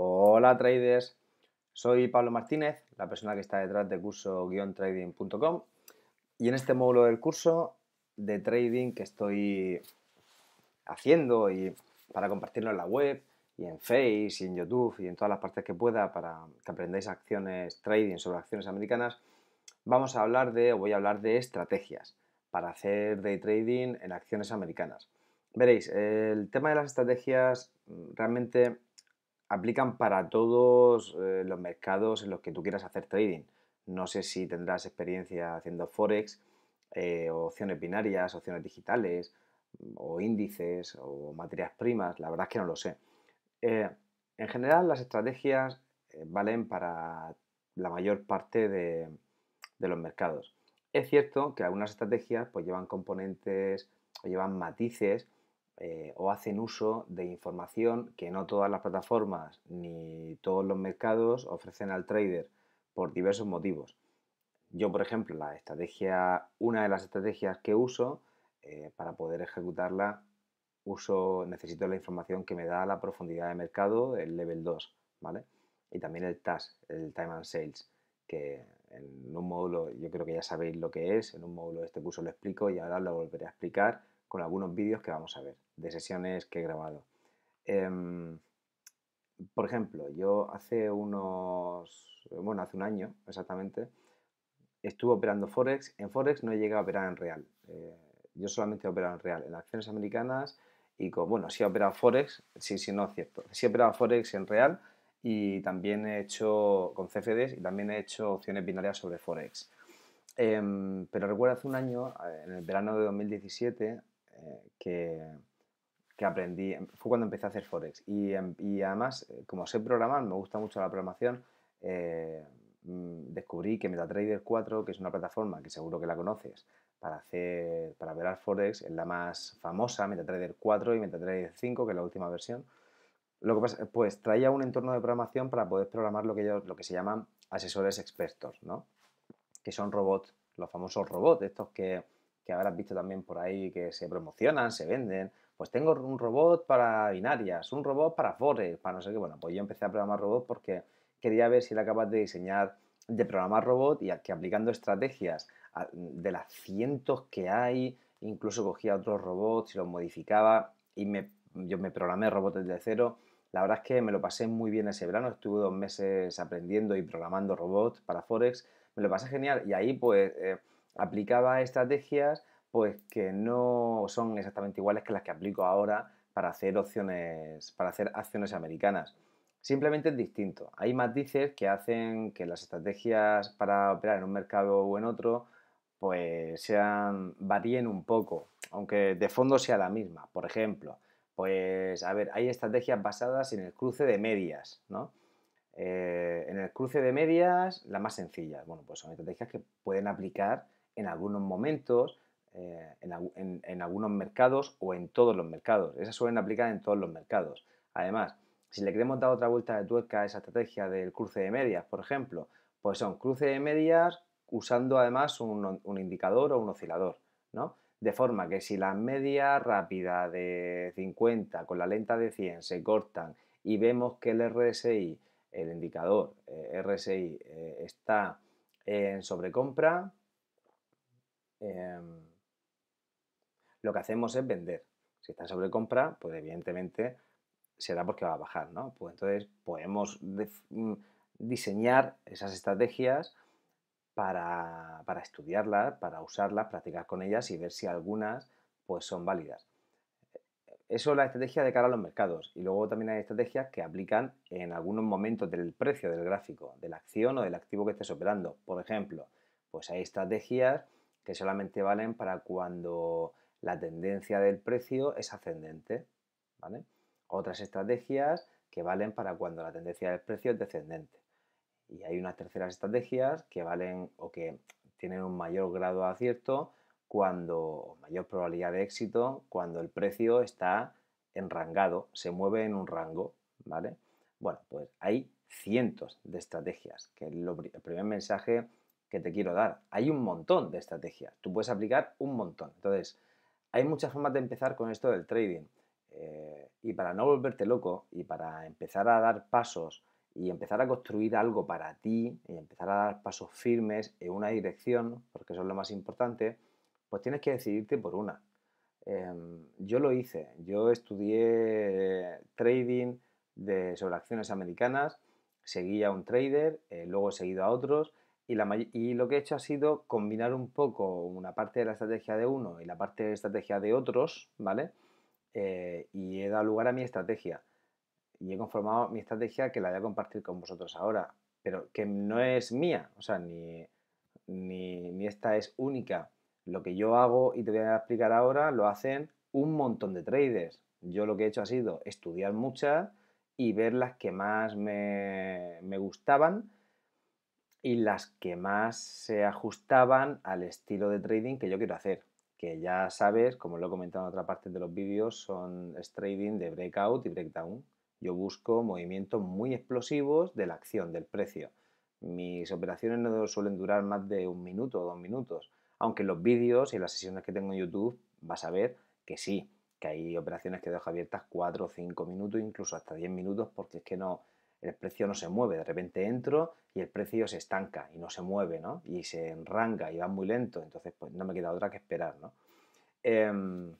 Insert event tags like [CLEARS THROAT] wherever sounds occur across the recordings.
Hola traders, soy Pablo Martínez, la persona que está detrás de curso-trading.com y en este módulo del curso de trading que estoy haciendo y para compartirlo en la web y en Face y en YouTube y en todas las partes que pueda para que aprendáis acciones trading sobre acciones americanas, vamos a hablar de, o voy a hablar de estrategias para hacer day trading en acciones americanas. Veréis, el tema de las estrategias mm, realmente aplican para todos eh, los mercados en los que tú quieras hacer trading. No sé si tendrás experiencia haciendo forex, eh, opciones binarias, opciones digitales, o índices, o materias primas, la verdad es que no lo sé. Eh, en general las estrategias valen para la mayor parte de, los mercados. Es cierto que algunas estrategias pues, llevan componentes o llevan matices eh, o hacen uso de información que no todas las plataformas ni todos los mercados ofrecen al trader por diversos motivos. Yo, por ejemplo, la estrategia, una de las estrategias que uso eh, para poder ejecutarla, uso, necesito la información que me da la profundidad de mercado, el level 2, ¿vale? Y también el TAS, el Time and Sales, que en un módulo, yo creo que ya sabéis lo que es, en un módulo de este curso lo explico y ahora lo volveré a explicar con algunos vídeos que vamos a ver de sesiones que he grabado. Em, por ejemplo, yo hace unos, bueno, hace un año exactamente, estuve operando Forex. En Forex no he llegado a operar en real. Eh, yo solamente he operado en real, en acciones americanas y con, bueno, sí he operado Forex, sí, sí, no, cierto. Sí he operado Forex en real y también he hecho con CFDs y también he hecho opciones binarias sobre Forex. Em, pero recuerdo hace un año, eh, en el verano de 2017, eh, que que aprendí, em, fue cuando empecé a hacer Forex. Y, em, además, eh, como sé programar, me gusta mucho la programación, eh, mm, descubrí que MetaTrader 4, que es una plataforma que seguro que la conoces, para, hacer, para al Forex, es la más famosa, MetaTrader 4 y MetaTrader 5, que es la última versión. Lo que pues traía un entorno de programación para poder programar lo que, ellos, lo que se llaman asesores expertos, ¿no? que son robots, los famosos robots, estos que, que habrás visto también por ahí, que se promocionan, se venden, pues tengo un robot para binarias, un robot para Forex, para no sé qué. Bueno, pues yo empecé a programar robots porque quería ver si era capaz de diseñar, de programar robots y que aplicando estrategias de las cientos que hay, incluso cogía otros robots y los modificaba y me, yo me programé robots desde cero. La verdad es que me lo pasé muy bien ese verano, estuve dos meses aprendiendo y programando robots para Forex, me lo pasé genial y ahí pues eh, aplicaba estrategias pues que no son exactamente iguales que las que aplico ahora para hacer opciones, para hacer acciones americanas. Simplemente es distinto. Hay matices que hacen que las estrategias para operar en un mercado o en otro pues varíen un poco, aunque de fondo sea la misma. Por ejemplo, pues a ver, hay estrategias basadas en el cruce de medias, ¿no? Eh, en el cruce de medias, las más sencillas, bueno, pues son estrategias que pueden aplicar en algunos momentos eh, en, algunos mercados o en todos los mercados. Esas suelen aplicar en todos los mercados. Además, si le queremos dar otra vuelta de tuerca a esa estrategia del cruce de medias, por ejemplo, pues son cruce de medias usando además un, indicador o un oscilador, ¿no? De forma que si la media rápida de 50 con la lenta de 100 se cortan y vemos que el RSI, el indicador eh, RSI, eh, está en sobrecompra, em, lo que hacemos es vender. Si está sobre compra, pues evidentemente será porque va a bajar, ¿no? Pues entonces podemos mm, diseñar esas estrategias para, estudiarlas, para usarlas, practicar con ellas y ver si algunas pues son válidas. Eso es la estrategia de cara a los mercados. Y luego también hay estrategias que aplican en algunos momentos del precio del gráfico, de la acción o del activo que estés operando. Por ejemplo, pues hay estrategias que solamente valen para cuando la tendencia del precio es ascendente. ¿vale? Otras estrategias que valen para cuando la tendencia del precio es descendente. Y hay unas terceras estrategias que valen o que tienen un mayor grado de acierto cuando, mayor probabilidad de éxito cuando el precio está enrangado, se mueve en un rango, ¿vale? Bueno, pues hay cientos de estrategias, que el primer mensaje que te quiero dar. Hay un montón de estrategias, tú puedes aplicar un montón. Entonces, hay muchas formas de empezar con esto del trading. Eh, y para no volverte loco y para empezar a dar pasos y empezar a construir algo para ti y empezar a dar pasos firmes en una dirección, porque eso es lo más importante, pues tienes que decidirte por una. Em, yo lo hice, yo estudié trading sobre acciones americanas, seguí a un trader, eh, luego he seguido a otros y, lo que he hecho ha sido combinar un poco una parte de la estrategia de uno y la parte de la estrategia de otros, ¿vale? Eh, y he dado lugar a mi estrategia. Y he conformado mi estrategia que la voy a compartir con vosotros ahora, pero que no es mía, o sea, ni, ni, esta es única. Lo que yo hago y te voy a explicar ahora lo hacen un montón de traders. Yo lo que he hecho ha sido estudiar muchas y ver las que más me, me gustaban y las que más se ajustaban al estilo de trading que yo quiero hacer, que ya sabes, como lo he comentado en otra parte de los vídeos, son trading de breakout y breakdown. Yo busco movimientos muy explosivos de la acción, del precio. Mis operaciones no suelen durar más de un minuto o dos minutos, aunque en los vídeos y en las sesiones que tengo en YouTube vas a ver que sí, que hay operaciones que dejo abiertas 4, 5 minutos, incluso hasta 10 minutos, porque es que no, el precio no se mueve, de repente entro y el precio se estanca y no se mueve, ¿no? Y se enranga y va muy lento, entonces pues no me queda otra que esperar, ¿no? Em,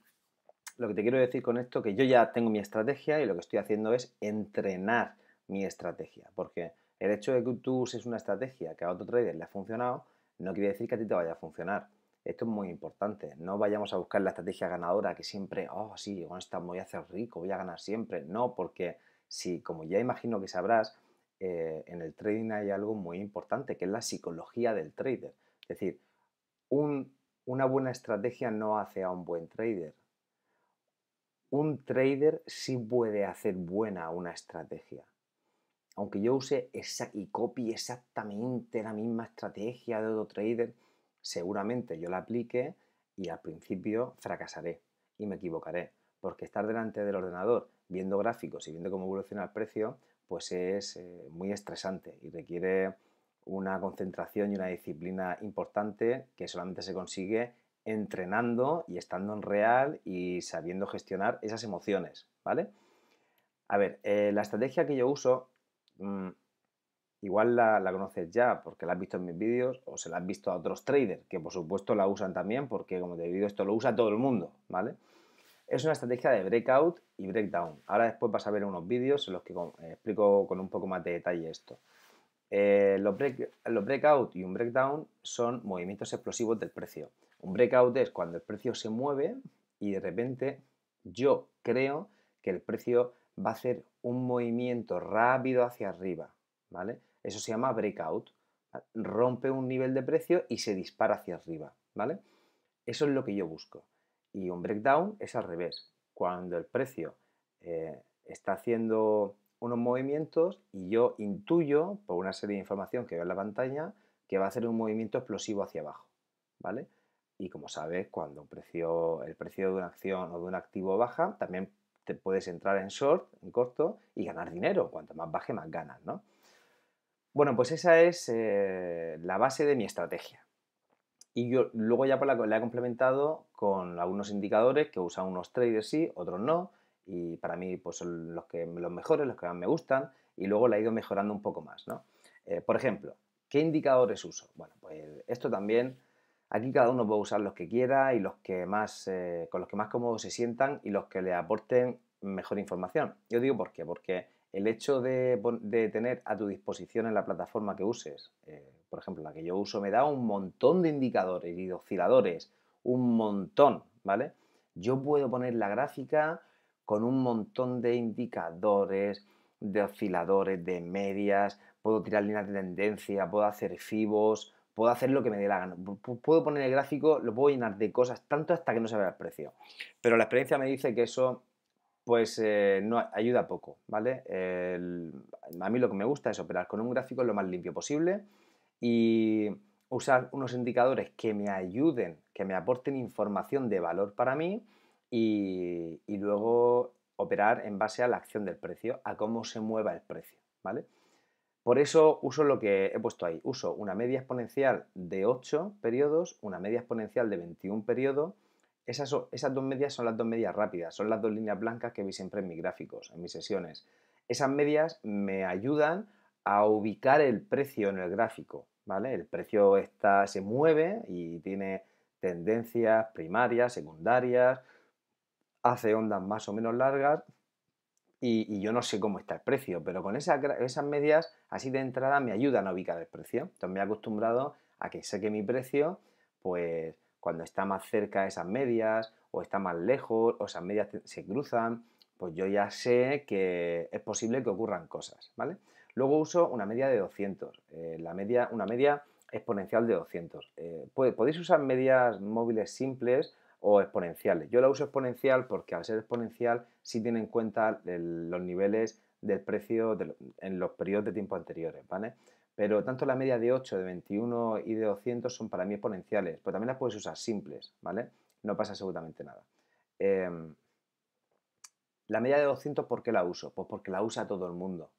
lo que te quiero decir con esto, que yo ya tengo mi estrategia y lo que estoy haciendo es entrenar mi estrategia, porque el hecho de que tú uses una estrategia que a otro trader le ha funcionado, no quiere decir que a ti te vaya a funcionar. Esto es muy importante. No vayamos a buscar la estrategia ganadora que siempre, oh, sí, con esta me voy a hacer rico, voy a ganar siempre. No, porque si, como ya imagino que sabrás, eh, en el trading hay algo muy importante, que es la psicología del trader. Es decir, una buena estrategia no hace a un buen trader. Un trader sí puede hacer buena una estrategia. Aunque yo use y copie exactamente la misma estrategia de otro trader, seguramente yo la aplique y al principio fracasaré y me equivocaré. Porque estar delante del ordenador viendo gráficos y viendo cómo evoluciona el precio, pues es eh, muy estresante y requiere una concentración y una disciplina importante que solamente se consigue entrenando y estando en real y sabiendo gestionar esas emociones, ¿vale? A ver, eh, la estrategia que yo uso, mm, igual la, conoces ya porque la has visto en mis vídeos o se la has visto a otros traders, que por supuesto la usan también porque como te dicho esto lo usa todo el mundo, ¿vale? Es una estrategia de breakout y breakdown. Ahora después vas a ver unos vídeos en los que eh, explico con un poco más de detalle esto. Eh, los, breakout y un breakdown son movimientos explosivos del precio. Un breakout es cuando el precio se mueve y de repente yo creo que el precio va a hacer un movimiento rápido hacia arriba, ¿vale? Eso se llama breakout. Rompe un nivel de precio y se dispara hacia arriba, ¿vale? Eso es lo que yo busco. Y un breakdown es al revés, cuando el precio eh, está haciendo unos movimientos y yo intuyo, por una serie de información que veo en la pantalla, que va a hacer un movimiento explosivo hacia abajo, ¿vale? Y como sabes, cuando el precio de una acción o de un activo baja, también te puedes entrar en short, en corto, y ganar dinero. Cuanto más baje, más ganas, ¿no? Bueno, pues esa es eh, la base de mi estrategia. Y yo luego ya la, la he complementado con algunos indicadores que usan unos traders sí, otros no, y para mí pues, son los, que, los mejores, los que más me gustan, y luego la he ido mejorando un poco más. ¿no? Eh, por ejemplo, ¿qué indicadores uso? Bueno, pues esto también, aquí cada uno puede usar los que quiera y los que más, eh, con los que más cómodos se sientan y los que le aporten mejor información. Yo digo por qué, porque el hecho de, tener a tu disposición en la plataforma que uses, eh, por ejemplo, la que yo uso, me da un montón de indicadores y de osciladores un montón, ¿vale? Yo puedo poner la gráfica con un montón de indicadores, de osciladores, de medias, puedo tirar líneas de tendencia, puedo hacer fibos, puedo hacer lo que me dé la gana. Puedo poner el gráfico, lo puedo llenar de cosas, tanto hasta que no se vea el precio. Pero la experiencia me dice que eso pues eh, no ayuda poco, ¿vale? a mí lo que me gusta es operar con un gráfico lo más limpio posible y usar unos indicadores que me ayuden, que me aporten información de valor para mí y, luego operar en base a la acción del precio, a cómo se mueva el precio, ¿vale? Por eso uso lo que he puesto ahí. Uso una media exponencial de 8 periodos, una media exponencial de 21 periodos. Esas, esas dos medias son las dos medias rápidas, son las dos líneas blancas que vi siempre en mis gráficos, en mis sesiones. Esas medias me ayudan a ubicar el precio en el gráfico, el precio está, se mueve y tiene tendencias primarias, secundarias, hace ondas más o menos largas y, yo no sé cómo está el precio, pero con esas medias así de entrada me ayuda a ubicar el precio. Entonces me he acostumbrado a que sé que mi precio, pues cuando está más cerca de esas medias o está más lejos o esas medias se cruzan, pues yo ya sé que es posible que ocurran cosas, ¿vale? Luego uso una media de 200, eh, la media, una media exponencial de 200. Eh, podéis usar medias móviles simples o exponenciales. Yo la uso exponencial porque al ser exponencial sí tiene en cuenta los niveles del precio en los periodos de tiempo anteriores, ¿vale? Pero tanto la media de 8, de 21 y de 200 son para mí exponenciales, pero también las puedes usar simples, ¿vale? No pasa absolutamente nada. Em, la media de 200, ¿por qué la uso? Pues porque la usa todo el mundo,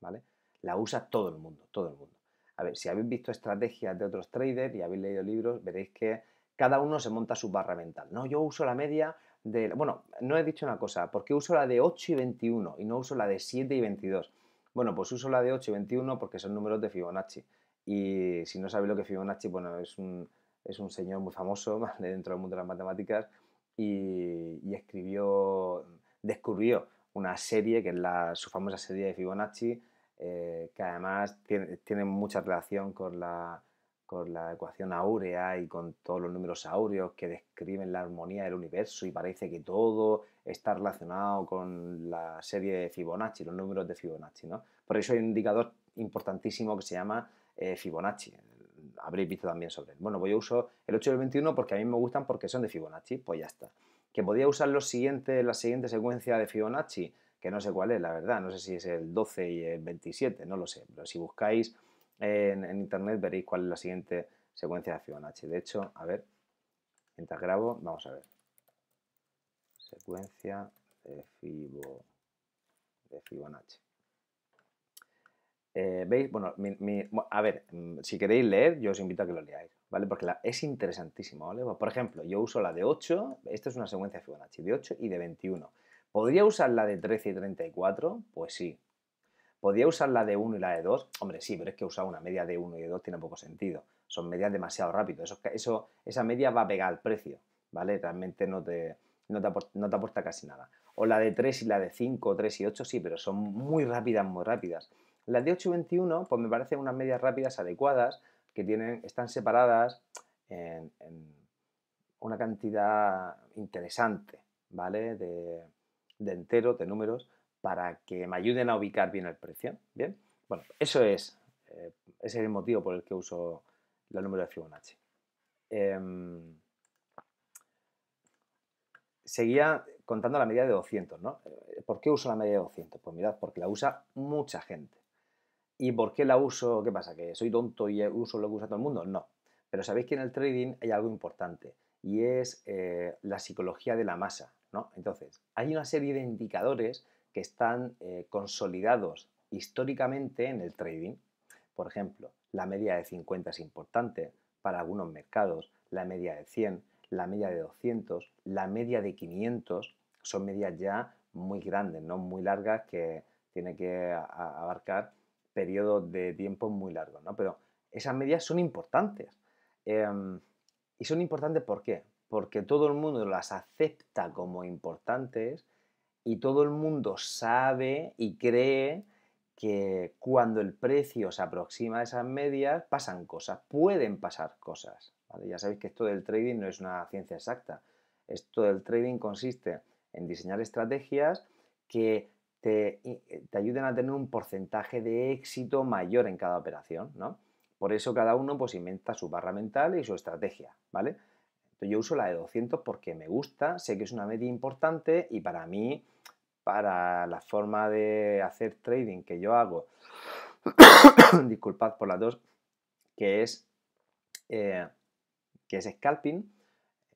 ¿vale? la usa todo el mundo, todo el mundo. A ver, si habéis visto estrategias de otros traders y habéis leído libros, veréis que cada uno se monta su barra mental. No, yo uso la media de... Bueno, no he dicho una cosa, ¿por qué uso la de 8 y 21 y no uso la de 7 y 22? Bueno, pues uso la de 8 y 21 porque son números de Fibonacci. Y si no sabéis lo que es Fibonacci, bueno, es un, es un señor muy famoso [LAUGHS] dentro del mundo de las matemáticas y, escribió, descubrió una serie que es la, su famosa serie de Fibonacci, eh, que además tiene, mucha relación con la, con la ecuación áurea y con todos los números áureos que describen la armonía del universo y parece que todo está relacionado con la serie de Fibonacci, los números de Fibonacci. ¿no? Por eso hay un indicador importantísimo que se llama eh, Fibonacci. Habréis visto también sobre él. Bueno, voy a usar el 8 y el 21 porque a mí me gustan porque son de Fibonacci, pues ya está. ¿Que podía usar los la siguiente secuencia de Fibonacci? que no sé cuál es, la verdad, no sé si es el 12 y el 27, no lo sé, pero si buscáis en, internet veréis cuál es la siguiente secuencia de Fibonacci. De hecho, a ver, mientras grabo, vamos a ver. Secuencia de, Fibonacci. Eh, ¿Veis? Bueno, a ver, mm, si queréis leer, yo os invito a que lo leáis, ¿vale? Porque es interesantísimo, ¿vale? Por ejemplo, yo uso la de 8, esta es una secuencia de Fibonacci, de 8 y de 21. ¿Podría usar la de 13 y 34? Pues sí. ¿Podría usar la de 1 y la de 2? Hombre, sí, pero es que usar una media de 1 y de 2 tiene poco sentido. Son medias demasiado rápidas. Eso, eso, esa media va a pegar al precio, ¿vale? Realmente no te, no aporta, casi nada. O la de 3 y la de 5, 3 y 8, sí, pero son muy rápidas, muy rápidas. Las de 8 y 21, pues me parecen unas medias rápidas adecuadas, que tienen, están separadas en, en una cantidad interesante, ¿vale? De, de enteros, de números, para que me ayuden a ubicar bien el precio. Bien, bueno, eso es, eh, es el motivo por el que uso los números de Fibonacci. Em, seguía contando la media de 200, ¿no? Eh, ¿Por qué uso la media de 200? Pues mirad, porque la usa mucha gente. ¿Y por qué la uso? ¿Qué pasa? ¿Que soy tonto y uso lo que usa todo el mundo? No. Pero sabéis que en el trading hay algo importante y es eh, la psicología de la masa. Entonces, hay una serie de indicadores que están eh, consolidados históricamente en el trading. Por ejemplo, la media de 50 es importante para algunos mercados, la media de 100, la media de 200, la media de 500, son medias ya muy grandes, no muy largas que tiene que abarcar periodos de tiempo muy largos, ¿no? Pero esas medias son importantes. Em, y son importantes ¿por qué? porque todo el mundo las acepta como importantes y todo el mundo sabe y cree que cuando el precio se aproxima a esas medias pasan cosas, pueden pasar cosas. ¿vale? Ya sabéis que esto del trading no es una ciencia exacta. Esto del trading consiste en diseñar estrategias que te, eh, ayuden a tener un porcentaje de éxito mayor en cada operación, ¿no? Por eso cada uno pues inventa su barra mental y su estrategia, ¿vale? Yo uso la de 200 porque me gusta, sé que es una media importante y para mí, para la forma de hacer trading que yo hago, [COUGHS] disculpad por las dos, que es, eh, que es scalping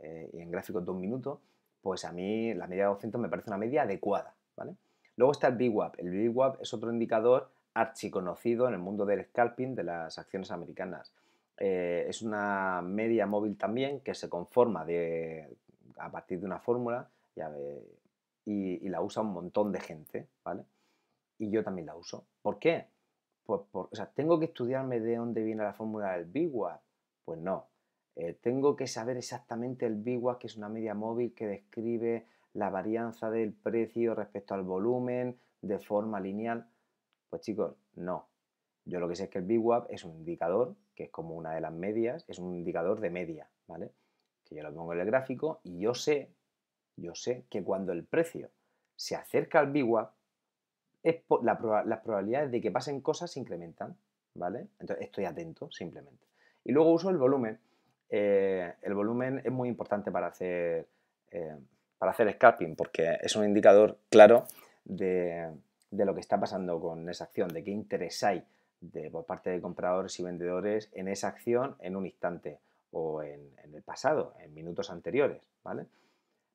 eh, y en gráficos de un minuto, pues a mí la media de 200 me parece una media adecuada, ¿vale? Luego está el VWAP. El VWAP es otro indicador archiconocido en el mundo del scalping de las acciones americanas. Eh, es una media móvil también que se conforma a partir de una fórmula y, la usa un montón de gente, ¿vale? Y yo también la uso. ¿Por qué? Pues o sea, ¿tengo que estudiarme de dónde viene la fórmula del BWAP? Pues no. Eh, ¿Tengo que saber exactamente el BWAP, que es una media móvil que describe la varianza del precio respecto al volumen de forma lineal? Pues chicos, no. Yo lo que sé es que el BWAP es un indicador que es como una de las medias, es un indicador de media, ¿vale? Que yo lo pongo en el gráfico y yo sé, yo sé que cuando el precio se acerca al VWAP, las probabilidades de que pasen cosas se incrementan, ¿vale? Entonces estoy atento simplemente. Y luego uso el volumen. Eh, el volumen es muy importante para hacer, eh, para hacer scalping porque es un indicador claro de, de, lo que está pasando con esa acción, de qué interés hay de, por parte de compradores y vendedores en esa acción en un instante o en, el pasado, en minutos anteriores, ¿vale?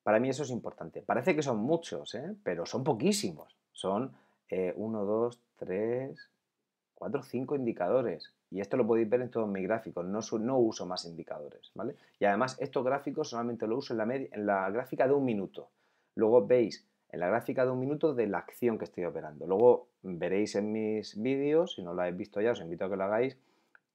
Para mí eso es importante. Parece que son muchos, ¿eh? pero son poquísimos. Son 1, 2, 3, 4, 5 indicadores. Y esto lo podéis ver en todos mis gráficos. No, no uso más indicadores, ¿vale? Y además estos gráficos solamente lo uso en la, en la gráfica de un minuto. Luego veis en la gráfica de un minuto de la acción que estoy operando. Luego veréis en mis vídeos, si no lo habéis visto ya, os invito a que lo hagáis,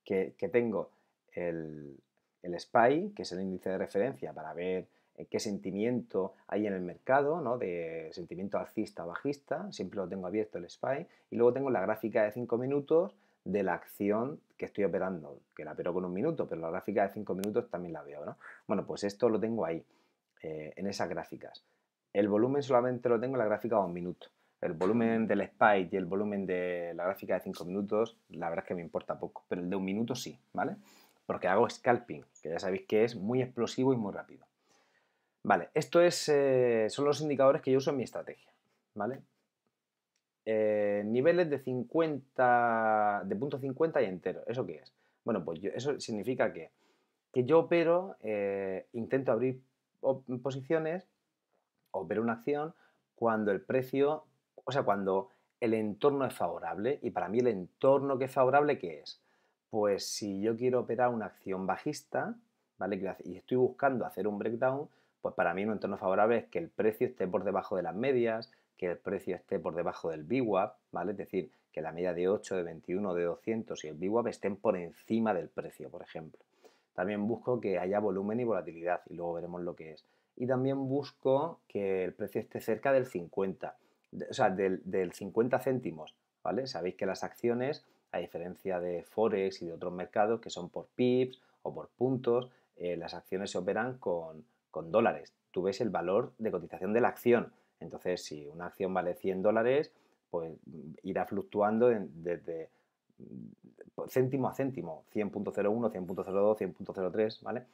que, tengo el, SPY, que es el índice de referencia para ver eh, qué sentimiento hay en el mercado, ¿no? de sentimiento alcista o bajista, siempre lo tengo abierto el SPY, y luego tengo la gráfica de cinco minutos de la acción que estoy operando, que la opero con un minuto, pero la gráfica de cinco minutos también la veo. ¿no? Bueno, pues esto lo tengo ahí, eh, en esas gráficas el volumen solamente lo tengo en la gráfica de un minuto. El volumen del spike y el volumen de la gráfica de cinco minutos, la verdad es que me importa poco, pero el de un minuto sí, ¿vale? Porque hago scalping, que ya sabéis que es muy explosivo y muy rápido. Vale, esto es, eh, son los indicadores que yo uso en mi estrategia, ¿vale? Eh, niveles de 50, de punto 50 y entero, ¿eso qué es? Bueno, pues eso significa que, yo opero, eh, intento abrir posiciones Opera una acción cuando el precio, o sea, cuando el entorno es favorable. Y para mí el entorno que es favorable, ¿qué es? Pues si yo quiero operar una acción bajista, ¿vale? Y estoy buscando hacer un breakdown, pues para mí un entorno favorable es que el precio esté por debajo de las medias, que el precio esté por debajo del VWAP, ¿vale? Es decir, que la media de 8, de 21, de 200 y el VWAP estén por encima del precio, por ejemplo. También busco que haya volumen y volatilidad y luego veremos lo que es y también busco que el precio esté cerca del 50, o sea, del, 50 céntimos, ¿vale? Sabéis que las acciones, a diferencia de Forex y de otros mercados que son por pips o por puntos, eh, las acciones se operan con, con dólares. Tú ves el valor de cotización de la acción. Entonces, si una acción vale 100 dólares, pues mm, irá fluctuando desde mm, céntimo a céntimo, 100.01, 100.02, 100.03, ¿vale?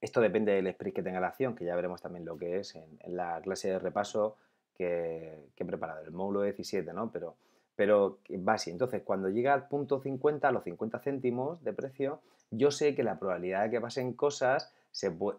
Esto depende del sprint que tenga la acción, que ya veremos también lo que es en, la clase de repaso que, he preparado, el módulo 17, ¿no? Pero, pero va Entonces, cuando llega al punto 50, a los 50 céntimos de precio, yo sé que la probabilidad de que pasen cosas se puede,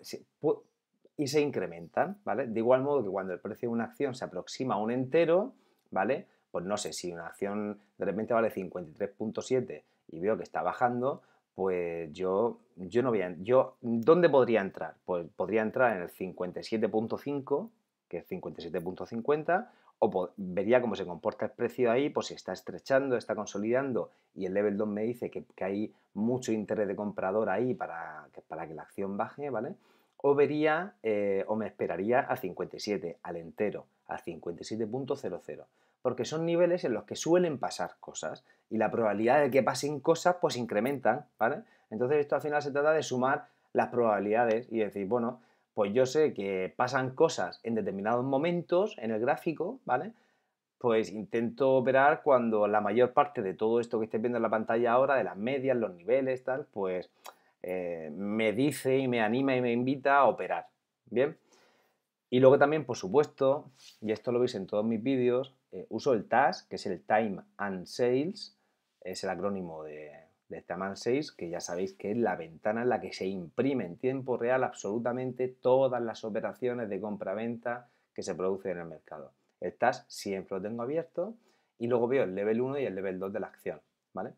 y se incrementan, ¿vale? De igual modo que cuando el precio de una acción se aproxima a un entero, ¿vale? Pues no sé, si una acción de repente vale 53.7 y veo que está bajando, pues yo, yo no voy a... Yo, ¿Dónde podría entrar? Pues podría entrar en el 57.5, que es 57.50, o vería cómo se comporta el precio ahí, pues si está estrechando, está consolidando y el level 2 me dice que, hay mucho interés de comprador ahí para que, para que la acción baje, ¿vale? O vería eh, o me esperaría al 57, al entero, al 57.00 porque son niveles en los que suelen pasar cosas y la probabilidad de que pasen cosas pues incrementan, ¿vale? Entonces esto al final se trata de sumar las probabilidades y decir, bueno, pues yo sé que pasan cosas en determinados momentos en el gráfico, ¿vale? Pues intento operar cuando la mayor parte de todo esto que estés viendo en la pantalla ahora, de las medias, los niveles, tal, pues eh, me dice y me anima y me invita a operar, ¿bien? Y luego también, por supuesto, y esto lo veis en todos mis vídeos, eh, uso el TAS, que es el Time and Sales, es el acrónimo de, de Time and Sales, que ya sabéis que es la ventana en la que se imprime en tiempo real absolutamente todas las operaciones de compra-venta que se producen en el mercado. El TAS siempre lo tengo abierto y luego veo el level 1 y el level 2 de la acción, ¿vale?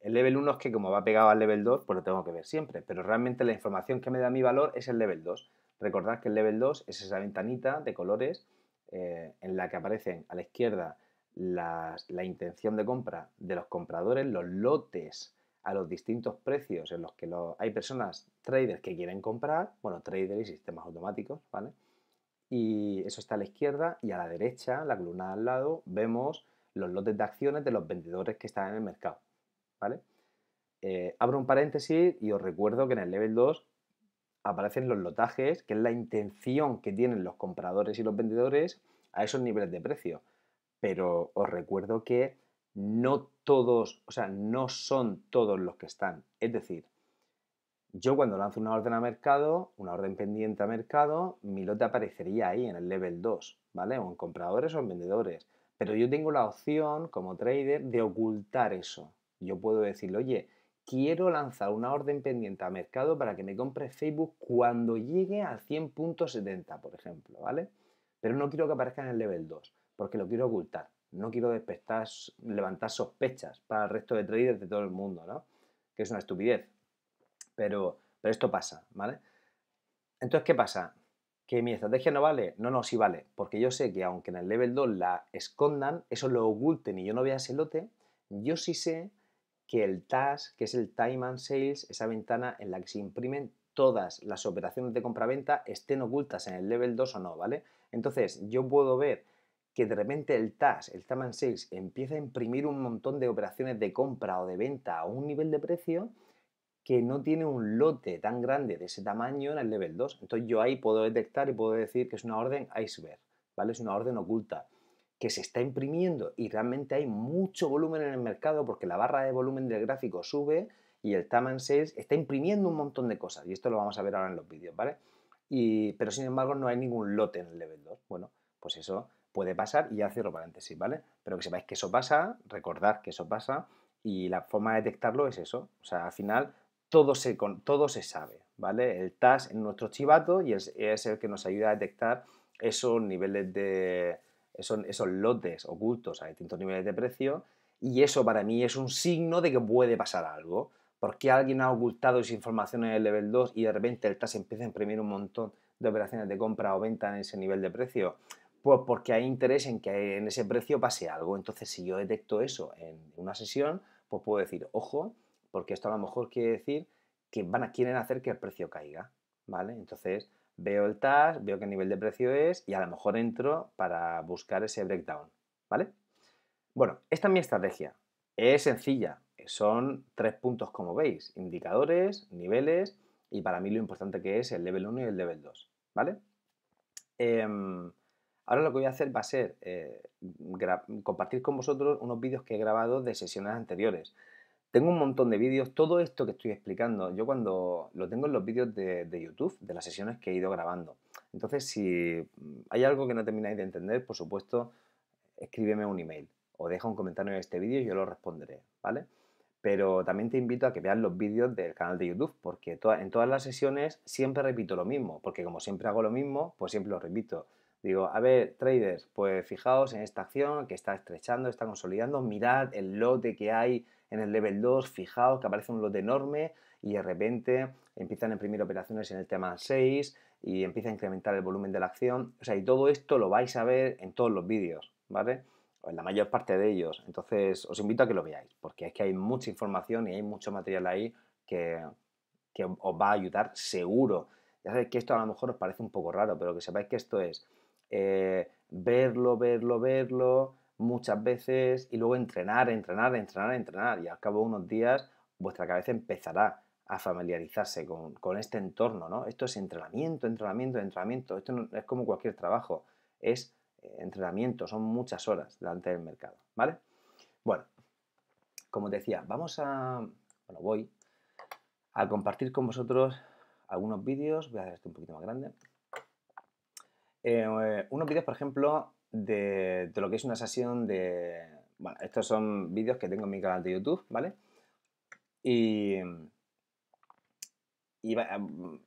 El level 1 es que como va pegado al level 2, pues lo tengo que ver siempre, pero realmente la información que me da mi valor es el level 2. Recordad que el level 2 es esa ventanita de colores eh, en la que aparecen a la izquierda la intención de compra de los compradores, los lotes a los distintos precios en los que hay personas, traders que quieren comprar, bueno, traders y sistemas automáticos, ¿vale? Y eso está a la izquierda y a la derecha, la columna al lado, vemos los lotes de acciones de los vendedores que están en el mercado, ¿vale? Eh, abro un paréntesis y os recuerdo que en el level 2 aparecen los lotajes, que es la intención que tienen los compradores y los vendedores a esos niveles de precio. Pero os recuerdo que no todos, o sea, no son todos los que están. Es decir, yo cuando lanzo una orden a mercado, una orden pendiente a mercado, mi lote aparecería ahí en el level 2, ¿vale? O en compradores o en vendedores. Pero yo tengo la opción como trader de ocultar eso. Yo puedo decir, oye, quiero lanzar una orden pendiente a mercado para que me compre Facebook cuando llegue a 100.70, por ejemplo, ¿vale? Pero no quiero que aparezca en el level 2, porque lo quiero ocultar. No quiero despertar, levantar sospechas para el resto de traders de todo el mundo, ¿no? Que es una estupidez. Pero, pero esto pasa, ¿vale? Entonces, ¿qué pasa? ¿Que mi estrategia no vale? No, no, sí vale. Porque yo sé que aunque en el level 2 la escondan, eso lo oculten y yo no vea ese lote, yo sí sé que el TAS, que es el Time and Sales, esa ventana en la que se imprimen todas las operaciones de compra-venta, estén ocultas en el level 2 o no, ¿vale? Entonces, yo puedo ver que de repente el TAS, el Time and Sales, empieza a imprimir un montón de operaciones de compra o de venta a un nivel de precio que no tiene un lote tan grande de ese tamaño en el level 2. Entonces yo ahí puedo detectar y puedo decir que es una orden iceberg, ¿vale? Es una orden oculta que se está imprimiendo y realmente hay mucho volumen en el mercado porque la barra de volumen del gráfico sube y el Taman 6 está imprimiendo un montón de cosas y esto lo vamos a ver ahora en los vídeos, ¿vale? pero sin embargo no hay ningún lote en el level 2. Bueno, pues eso puede pasar y ya cierro paréntesis, ¿vale? Pero que sepáis que eso pasa, recordad que eso pasa y la forma de detectarlo es eso. O sea, al final todo se, todo se sabe, ¿vale? El TAS en nuestro chivato y es el que nos ayuda a detectar esos niveles de esos, esos lotes ocultos a distintos niveles de precio y eso para mí es un signo de que puede pasar algo. porque alguien ha ocultado esa información en el level 2 y de repente el TAS empieza a imprimir un montón de operaciones de compra o venta en ese nivel de precio? Pues porque hay interés en que en ese precio pase algo. Entonces, si yo detecto eso en una sesión, pues puedo decir, ojo, porque esto a lo mejor quiere decir que van a, quieren hacer que el precio caiga, ¿vale? Entonces, veo el TAS, veo qué nivel de precio es y a lo mejor entro para buscar ese breakdown, ¿vale? Bueno, esta es mi estrategia. Es sencilla, son tres puntos como veis, indicadores, niveles y para mí lo importante que es el level 1 y el level 2, ¿vale? Em, ahora lo que voy a hacer va a ser eh, compartir con vosotros unos vídeos que he grabado de sesiones anteriores. Tengo un montón de vídeos, todo esto que estoy explicando, yo cuando lo tengo en los vídeos de, YouTube, de las sesiones que he ido grabando. Entonces, si hay algo que no termináis de entender, por supuesto, escríbeme un email o deja un comentario en este vídeo y yo lo responderé, ¿vale? Pero también te invito a que veas los vídeos del canal de YouTube, porque en todas las sesiones siempre repito lo mismo, porque como siempre hago lo mismo, pues siempre lo repito. Digo, a ver, traders, pues fijaos en esta acción que está estrechando, está consolidando, mirad el lote que hay en el level 2, fijaos que aparece un lote enorme y de repente empiezan a imprimir operaciones en el tema 6 y empieza a incrementar el volumen de la acción. O sea, y todo esto lo vais a ver en todos los vídeos, ¿vale? O en la mayor parte de ellos. Entonces, os invito a que lo veáis, porque es que hay mucha información y hay mucho material ahí que, que os va a ayudar seguro. Ya sabéis que esto a lo mejor os parece un poco raro, pero que sepáis que esto es eh, verlo, verlo, verlo, muchas veces y luego entrenar, entrenar, entrenar, entrenar. Y al cabo de unos días vuestra cabeza empezará a familiarizarse con, este entorno, ¿no? Esto es entrenamiento, entrenamiento, entrenamiento. Esto no, es como cualquier trabajo, es eh, entrenamiento, son muchas horas delante del mercado, ¿vale? Bueno, como decía, vamos a, bueno, voy a compartir con vosotros algunos vídeos, voy a hacer esto un poquito más grande, eh, eh, unos vídeos, por ejemplo, de, lo que es una sesión de... Bueno, estos son vídeos que tengo en mi canal de YouTube, ¿vale? Y, mm,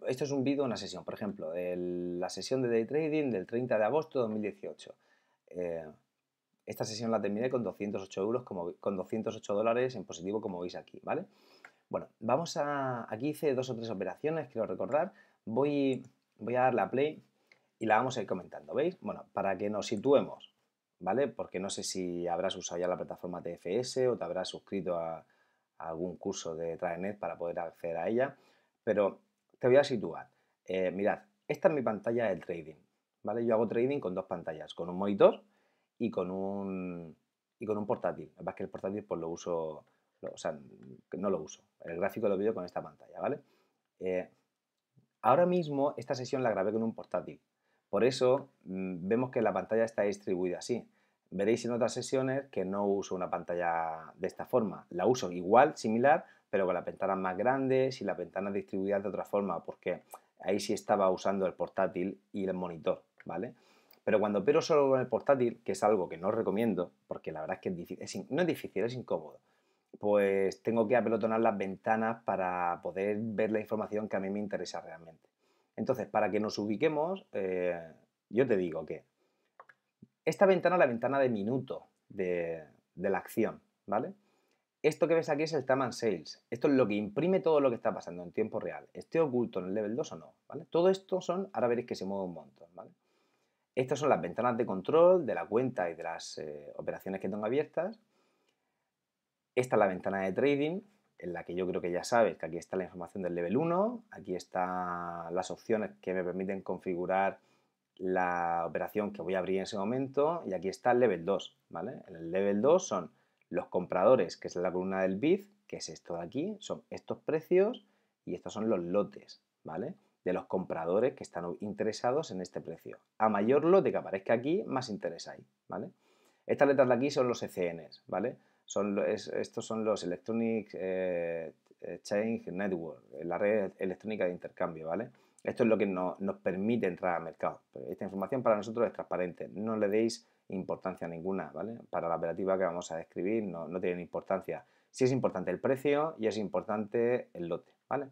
esto es un vídeo, una sesión, por ejemplo, la sesión de day trading del 30 de agosto de 2018. Eh, esta sesión la terminé con 208 euros, como, con 208 dólares en positivo, como veis aquí, ¿vale? Bueno, vamos a... Aquí hice dos o tres operaciones, quiero recordar. Voy, voy a dar la play y la vamos a ir comentando, ¿veis? Bueno, para que nos situemos, ¿vale? Porque no sé si habrás usado ya la plataforma TFS o te habrás suscrito a, algún curso de Traenet para poder acceder a ella, pero te voy a situar. Eh, mirad, esta es mi pantalla de trading, ¿vale? Yo hago trading con dos pantallas, con un monitor y con un, y con un portátil. que el portátil pues lo uso, o sea, no lo uso. El gráfico lo veo con esta pantalla, ¿vale? Eh, ahora mismo esta sesión la grabé con un portátil por eso mm, vemos que la pantalla está distribuida así. Veréis en otras sesiones que no uso una pantalla de esta forma. La uso igual, similar, pero con las ventanas más grandes y las ventanas distribuidas de otra forma, porque ahí sí estaba usando el portátil y el monitor, ¿vale? Pero cuando opero solo con el portátil, que es algo que no recomiendo, porque la verdad es que no es difícil, es incómodo, pues tengo que apelotonar las ventanas para poder ver la información que a mí me interesa realmente. Entonces, para que nos ubiquemos, eh, yo te digo que esta ventana es la ventana de minuto de, la acción, ¿vale? Esto que ves aquí es el time sales. Esto es lo que imprime todo lo que está pasando en tiempo real. ¿Esté oculto en el level 2 o no? ¿Vale? Todo esto son, ahora veréis que se mueve un montón, ¿vale? Estas son las ventanas de control de la cuenta y de las eh, operaciones que tengo abiertas. Esta es la ventana de trading, en la que yo creo que ya sabes que aquí está la información del level 1, aquí están las opciones que me permiten configurar la operación que voy a abrir en ese momento y aquí está el level 2, ¿vale? En el level 2 son los compradores, que es la columna del bid, que es esto de aquí, son estos precios y estos son los lotes, ¿vale? De los compradores que están interesados en este precio. A mayor lote que aparezca aquí, más interés hay, ¿vale? Estas letras de aquí son los ECNs, ¿vale? Son, estos son los Electronic eh, exchange Change Network, eh, la red electrónica de intercambio, ¿vale? Esto es lo que nos permite entrar al mercado. Esta información para nosotros es transparente, no le deis importancia ninguna, ¿vale? Para la operativa que vamos a describir no, tiene importancia. Sí es importante el precio y es importante el lote, ¿vale?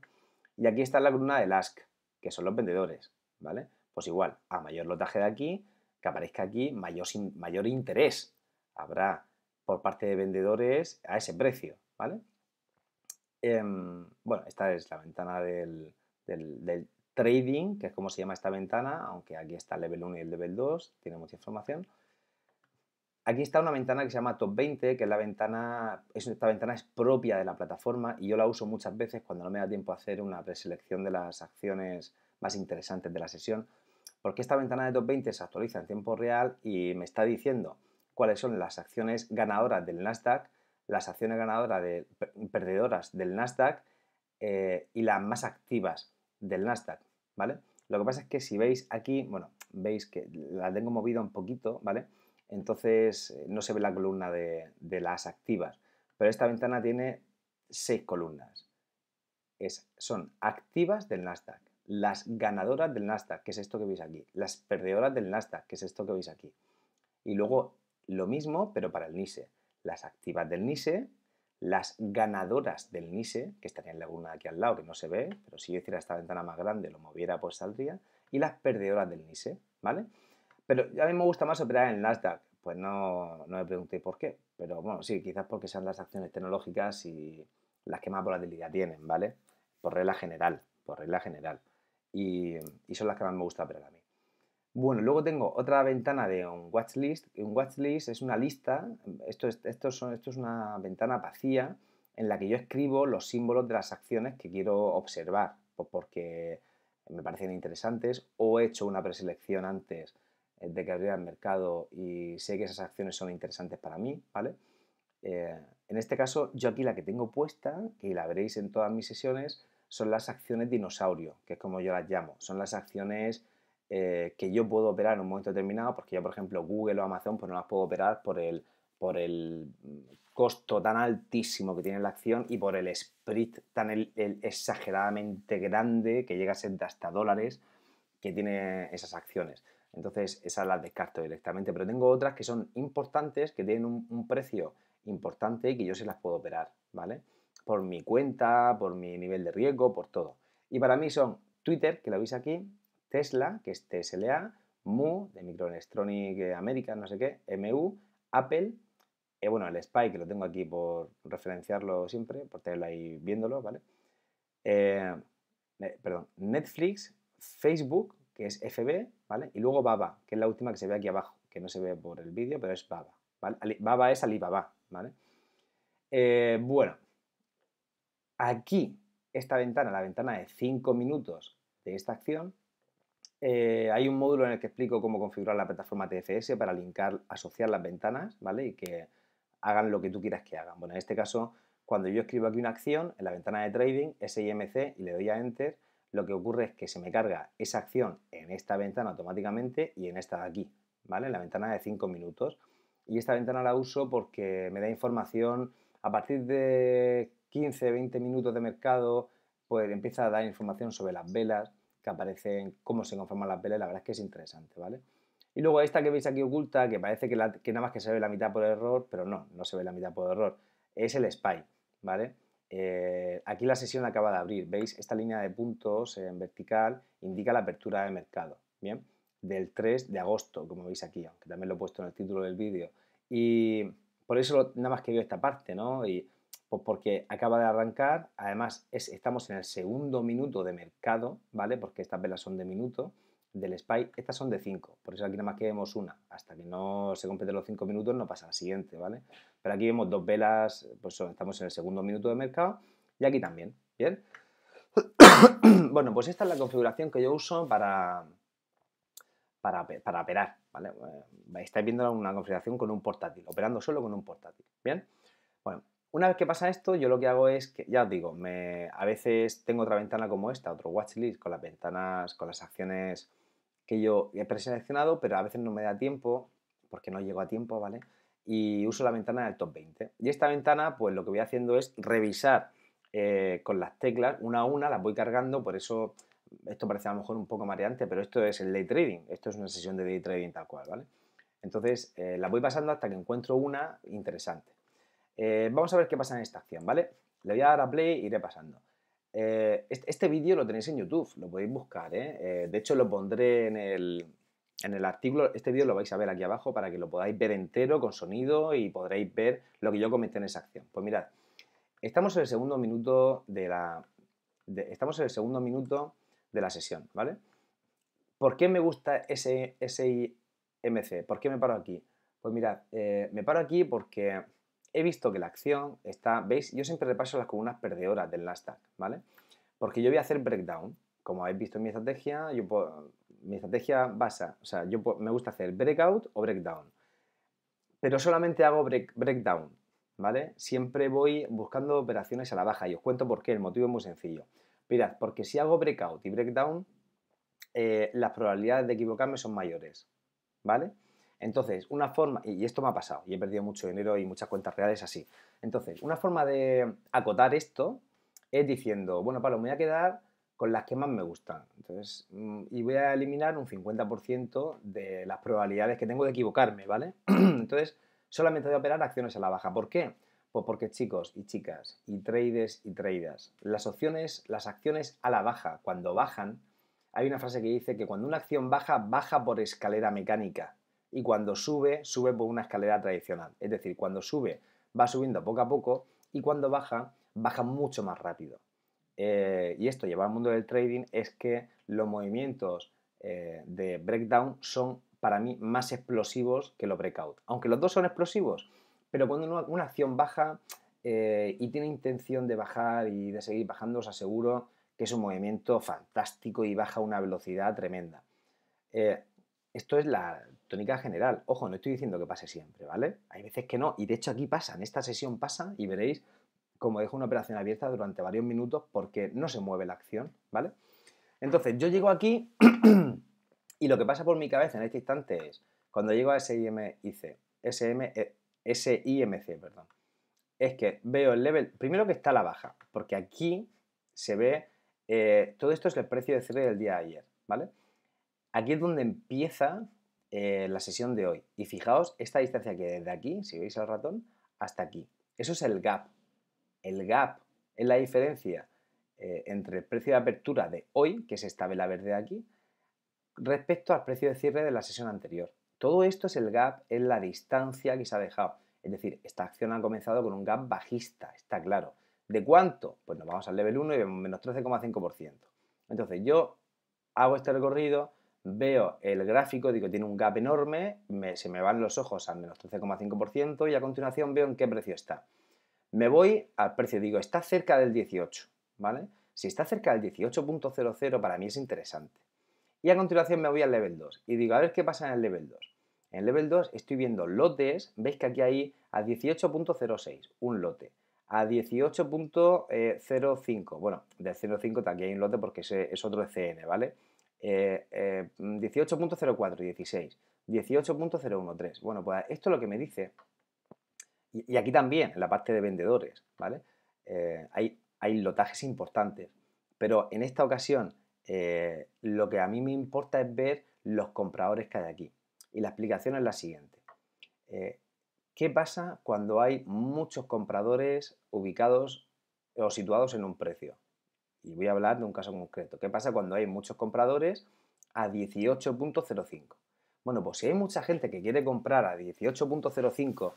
Y aquí está la columna del ASC, que son los vendedores, ¿vale? Pues igual, a mayor lotaje de aquí, que aparezca aquí, mayor, mayor interés habrá por parte de vendedores a ese precio, ¿vale? Em, bueno, esta es la ventana del, trading, que es como se llama esta ventana, aunque aquí está el level 1 y el level 2, tiene mucha información. Aquí está una ventana que se llama Top 20, que es la ventana, esta ventana es propia de la plataforma y yo la uso muchas veces cuando no me da tiempo a hacer una preselección de las acciones más interesantes de la sesión, porque esta ventana de Top 20 se actualiza en tiempo real y me está diciendo cuáles son las acciones ganadoras del Nasdaq, las acciones ganadoras de, perdedoras del Nasdaq eh, y las más activas del Nasdaq, ¿vale? Lo que pasa es que si veis aquí, bueno, veis que la tengo movida un poquito, ¿vale? Entonces eh, no se ve la columna de, las activas, pero esta ventana tiene seis columnas. Es, son activas del Nasdaq, las ganadoras del Nasdaq, que es esto que veis aquí, las perdedoras del Nasdaq, que es esto que veis aquí, y luego lo mismo, pero para el NISE. Las activas del NISE, las ganadoras del NISE, que estarían la laguna aquí al lado, que no se ve, pero si yo hiciera esta ventana más grande, lo moviera, pues saldría, y las perdedoras del NISE, ¿vale? Pero a mí me gusta más operar en Nasdaq, pues no, no me pregunté por qué, pero bueno, sí, quizás porque sean las acciones tecnológicas y las que más volatilidad tienen, ¿vale? Por regla general, por regla general. Y, y son las que más me gusta operar a mí. Bueno, luego tengo otra ventana de un watchlist. Un watchlist es una lista, mm, esto es, son, esto es una ventana vacía en la que yo escribo los símbolos de las acciones que quiero observar, porque me parecen interesantes o he hecho una preselección antes eh, de que abriera el mercado y sé que esas acciones son interesantes para mí, ¿vale? Eh, en este caso, yo aquí la que tengo puesta, y la veréis en todas mis sesiones, son las acciones dinosaurio, que es como yo las llamo. Son las acciones eh, que yo puedo operar en un momento determinado, porque yo, por ejemplo, Google o Amazon pues no las puedo operar por el, por el mm, costo tan altísimo que tiene la acción y por el spread tan el, exageradamente grande que llega a ser hasta dólares que tiene esas acciones. Entonces, esas las descarto directamente, pero tengo otras que son importantes, que tienen un, precio importante y que yo se las puedo operar, ¿vale? Por mi cuenta, por mi nivel de riesgo, por todo. Y para mí son Twitter, que la veis aquí, Tesla, que es TSLA, Mu, de Microelectronic America, no sé qué, MU, Apple, eh, bueno, el SPY, que lo tengo aquí por referenciarlo siempre, por tenerlo ahí viéndolo, ¿vale? Eh, perdón, Netflix, Facebook, que es FB, ¿vale? Y luego Baba, que es la última que se ve aquí abajo, que no se ve por el vídeo, pero es Baba, ¿vale? Baba es Alibaba, ¿vale? Eh, bueno, aquí esta ventana, la ventana de 5 minutos de esta acción, eh, hay un módulo en el que explico cómo configurar la plataforma TFS para linkar, asociar las ventanas, ¿vale? Y que hagan lo que tú quieras que hagan. Bueno, en este caso, cuando yo escribo aquí una acción en la ventana de trading, SIMC, y le doy a Enter, lo que ocurre es que se me carga esa acción en esta ventana automáticamente y en esta de aquí, ¿vale? En la ventana de 5 minutos. Y esta ventana la uso porque me da información a partir de 15, 20 minutos de mercado, pues empieza a dar información sobre las velas, que aparecen cómo se conforma la pelea, la verdad es que es interesante, ¿vale? Y luego esta que veis aquí oculta, que parece que, nada más que se ve la mitad por error, pero no, no se ve la mitad por error, es el spy, ¿vale? Eh, aquí la sesión acaba de abrir, ¿veis? Esta línea de puntos en vertical indica la apertura de mercado, ¿bien? Del 3 de agosto, como veis aquí, aunque también lo he puesto en el título del vídeo. Y por eso nada más que veo esta parte, ¿no? Y pues porque acaba de arrancar, además estamos en el segundo minuto de mercado, ¿vale? Porque estas velas son de minuto del SPY, estas son de 5, por eso aquí nada más que vemos una, hasta que no se completen los 5 minutos no pasa al siguiente, ¿vale? Pero aquí vemos dos velas, pues estamos en el segundo minuto de mercado y aquí también, ¿bien? [COUGHS] bueno, pues esta es la configuración que yo uso para, para, para operar, ¿vale? Eh, estáis viendo una configuración con un portátil, operando solo con un portátil, ¿bien? Bueno, una vez que pasa esto, yo lo que hago es que, ya os digo, me, a veces tengo otra ventana como esta, otro watchlist con las ventanas, con las acciones que yo he preseleccionado, pero a veces no me da tiempo, porque no llego a tiempo, ¿vale? Y uso la ventana del top 20. Y esta ventana, pues lo que voy haciendo es revisar eh, con las teclas, una a una, las voy cargando, por eso esto parece a lo mejor un poco mareante, pero esto es el day trading, esto es una sesión de day trading tal cual, ¿vale? Entonces, eh, las voy pasando hasta que encuentro una interesante. Eh, vamos a ver qué pasa en esta acción, ¿vale? Le voy a dar a play y iré pasando. Eh, este, este, vídeo lo tenéis en YouTube, lo podéis buscar, ¿eh? ¿eh? De hecho, lo pondré en el, en el artículo. Este vídeo lo vais a ver aquí abajo para que lo podáis ver entero con sonido y podréis ver lo que yo comenté en esa acción. Pues mirad, estamos en el segundo minuto de la... estamos en el segundo minuto de la sesión, ¿vale? ¿Por qué me gusta ese, ese IMC? ¿Por qué me paro aquí? Pues mirad, me paro aquí porque he visto que la acción está, veis, yo siempre repaso las columnas perdedoras del Nasdaq, ¿vale? Porque yo voy a hacer breakdown. Como habéis visto en mi estrategia, mi estrategia basa, o sea, yo me gusta hacer breakout o breakdown. Pero solamente hago breakdown, ¿vale? Siempre voy buscando operaciones a la baja y os cuento por qué, el motivo es muy sencillo. Mirad, porque si hago breakout y breakdown, eh, las probabilidades de equivocarme son mayores, ¿vale? Entonces, una forma, y esto me ha pasado, y he perdido mucho dinero y muchas cuentas reales así. Entonces, una forma de acotar esto es diciendo, bueno, Pablo, me voy a quedar con las que más me gustan. Entonces, mm, y voy a eliminar un 50% de las probabilidades que tengo de equivocarme, ¿vale? [CLEARS THROAT] Entonces, solamente voy a operar acciones a la baja. ¿Por qué? Pues porque chicos y chicas, y traders y traders, las opciones, las acciones a la baja, cuando bajan, hay una frase que dice que cuando una acción baja, baja por escalera mecánica y cuando sube, sube por una escalera tradicional. Es decir, cuando sube, va subiendo poco a poco y cuando baja, baja mucho más rápido. Eh, y esto lleva al mundo del trading es que los movimientos eh, de breakdown son para mí más explosivos que los breakout. Aunque los dos son explosivos, pero cuando una, acción baja eh, y tiene intención de bajar y de seguir bajando, os aseguro que es un movimiento fantástico y baja a una velocidad tremenda. esto es la tónica general. Ojo, no estoy diciendo que pase siempre, ¿vale? Hay veces que no, y de hecho aquí pasa, en esta sesión pasa y veréis como dejo una operación abierta durante varios minutos porque no se mueve la acción, ¿vale? Entonces, yo llego aquí [CLEARS THROAT] y lo que pasa por mi cabeza en este instante es, cuando llego a SIMIC, SM, eh, SIMC, perdón, es que veo el level, primero que está la baja, porque aquí se ve, eh, todo esto es el precio de cierre del día de ayer, ¿vale? Aquí es donde empieza eh, la sesión de hoy. Y fijaos esta distancia que desde aquí, si veis el ratón, hasta aquí. Eso es el gap. El gap es la diferencia eh, entre el precio de apertura de hoy, que es esta vela verde de aquí, respecto al precio de cierre de la sesión anterior. Todo esto es el gap, es la distancia que se ha dejado. Es decir, esta acción ha comenzado con un gap bajista, está claro. ¿De cuánto? Pues nos vamos al level 1 y vemos menos 13,5%. Entonces yo hago este recorrido, veo el gráfico, digo, tiene un gap enorme, se me van los ojos al menos 13,5% y a continuación veo en qué precio está. Me voy al precio, digo, está cerca del 18, ¿vale? Si está cerca del 18.00 para mí es interesante. Y a continuación me voy al level 2 y digo, a ver qué pasa en el level 2. En el level 2 estoy viendo lotes, veis que aquí hay a 18.06, un lote, a 18.05, bueno, de 05 aquí hay un lote porque es otro ECN, ¿vale? eh, eh, 16, mm, 18.013. Bueno, pues esto es lo que me dice, y, aquí también, en la parte de vendedores, ¿vale? Eh, hay, hay lotajes importantes, pero en esta ocasión eh, lo que a mí me importa es ver los compradores que hay aquí. Y la explicación es la siguiente. Eh, ¿Qué pasa cuando hay muchos compradores ubicados o situados en un precio? Y voy a hablar de un caso concreto. ¿Qué pasa cuando hay muchos compradores a 18.05? Bueno, pues si hay mucha gente que quiere comprar a 18.05,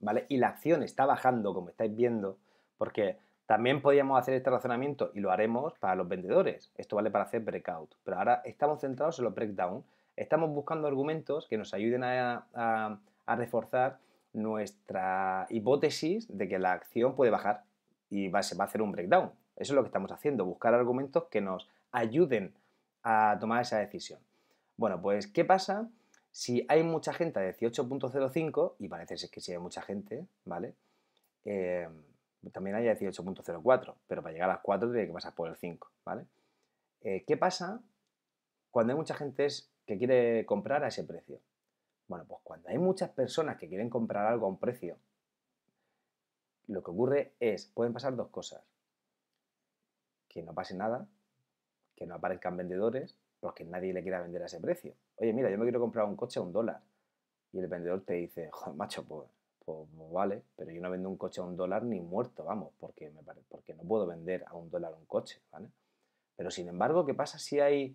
¿vale? Y la acción está bajando, como estáis viendo, porque también podíamos hacer este razonamiento y lo haremos para los vendedores. Esto vale para hacer breakout. Pero ahora estamos centrados en los breakdowns. Estamos buscando argumentos que nos ayuden a, reforzar nuestra hipótesis de que la acción puede bajar y va, se va a hacer un breakdown. Eso es lo que estamos haciendo, buscar argumentos que nos ayuden a tomar esa decisión. Bueno, pues, ¿qué pasa si hay mucha gente a 18.05? Y parece ser que si hay mucha gente, ¿vale? Eh, también hay a 18.04, pero para llegar a las 4 tiene que pasar por el 5, ¿vale? Eh, ¿Qué pasa cuando hay mucha gente que quiere comprar a ese precio? Bueno, pues cuando hay muchas personas que quieren comprar algo a un precio, lo que ocurre es, pueden pasar dos cosas que no pase nada, que no aparezcan vendedores, porque pues nadie le quiera vender a ese precio. Oye, mira, yo me quiero comprar un coche a un dólar. Y el vendedor te dice, joder, macho, pues, pues, pues vale, pero yo no vendo un coche a un dólar ni muerto, vamos, porque, me porque no puedo vender a un dólar un coche, ¿vale? Pero sin embargo, ¿qué pasa si hay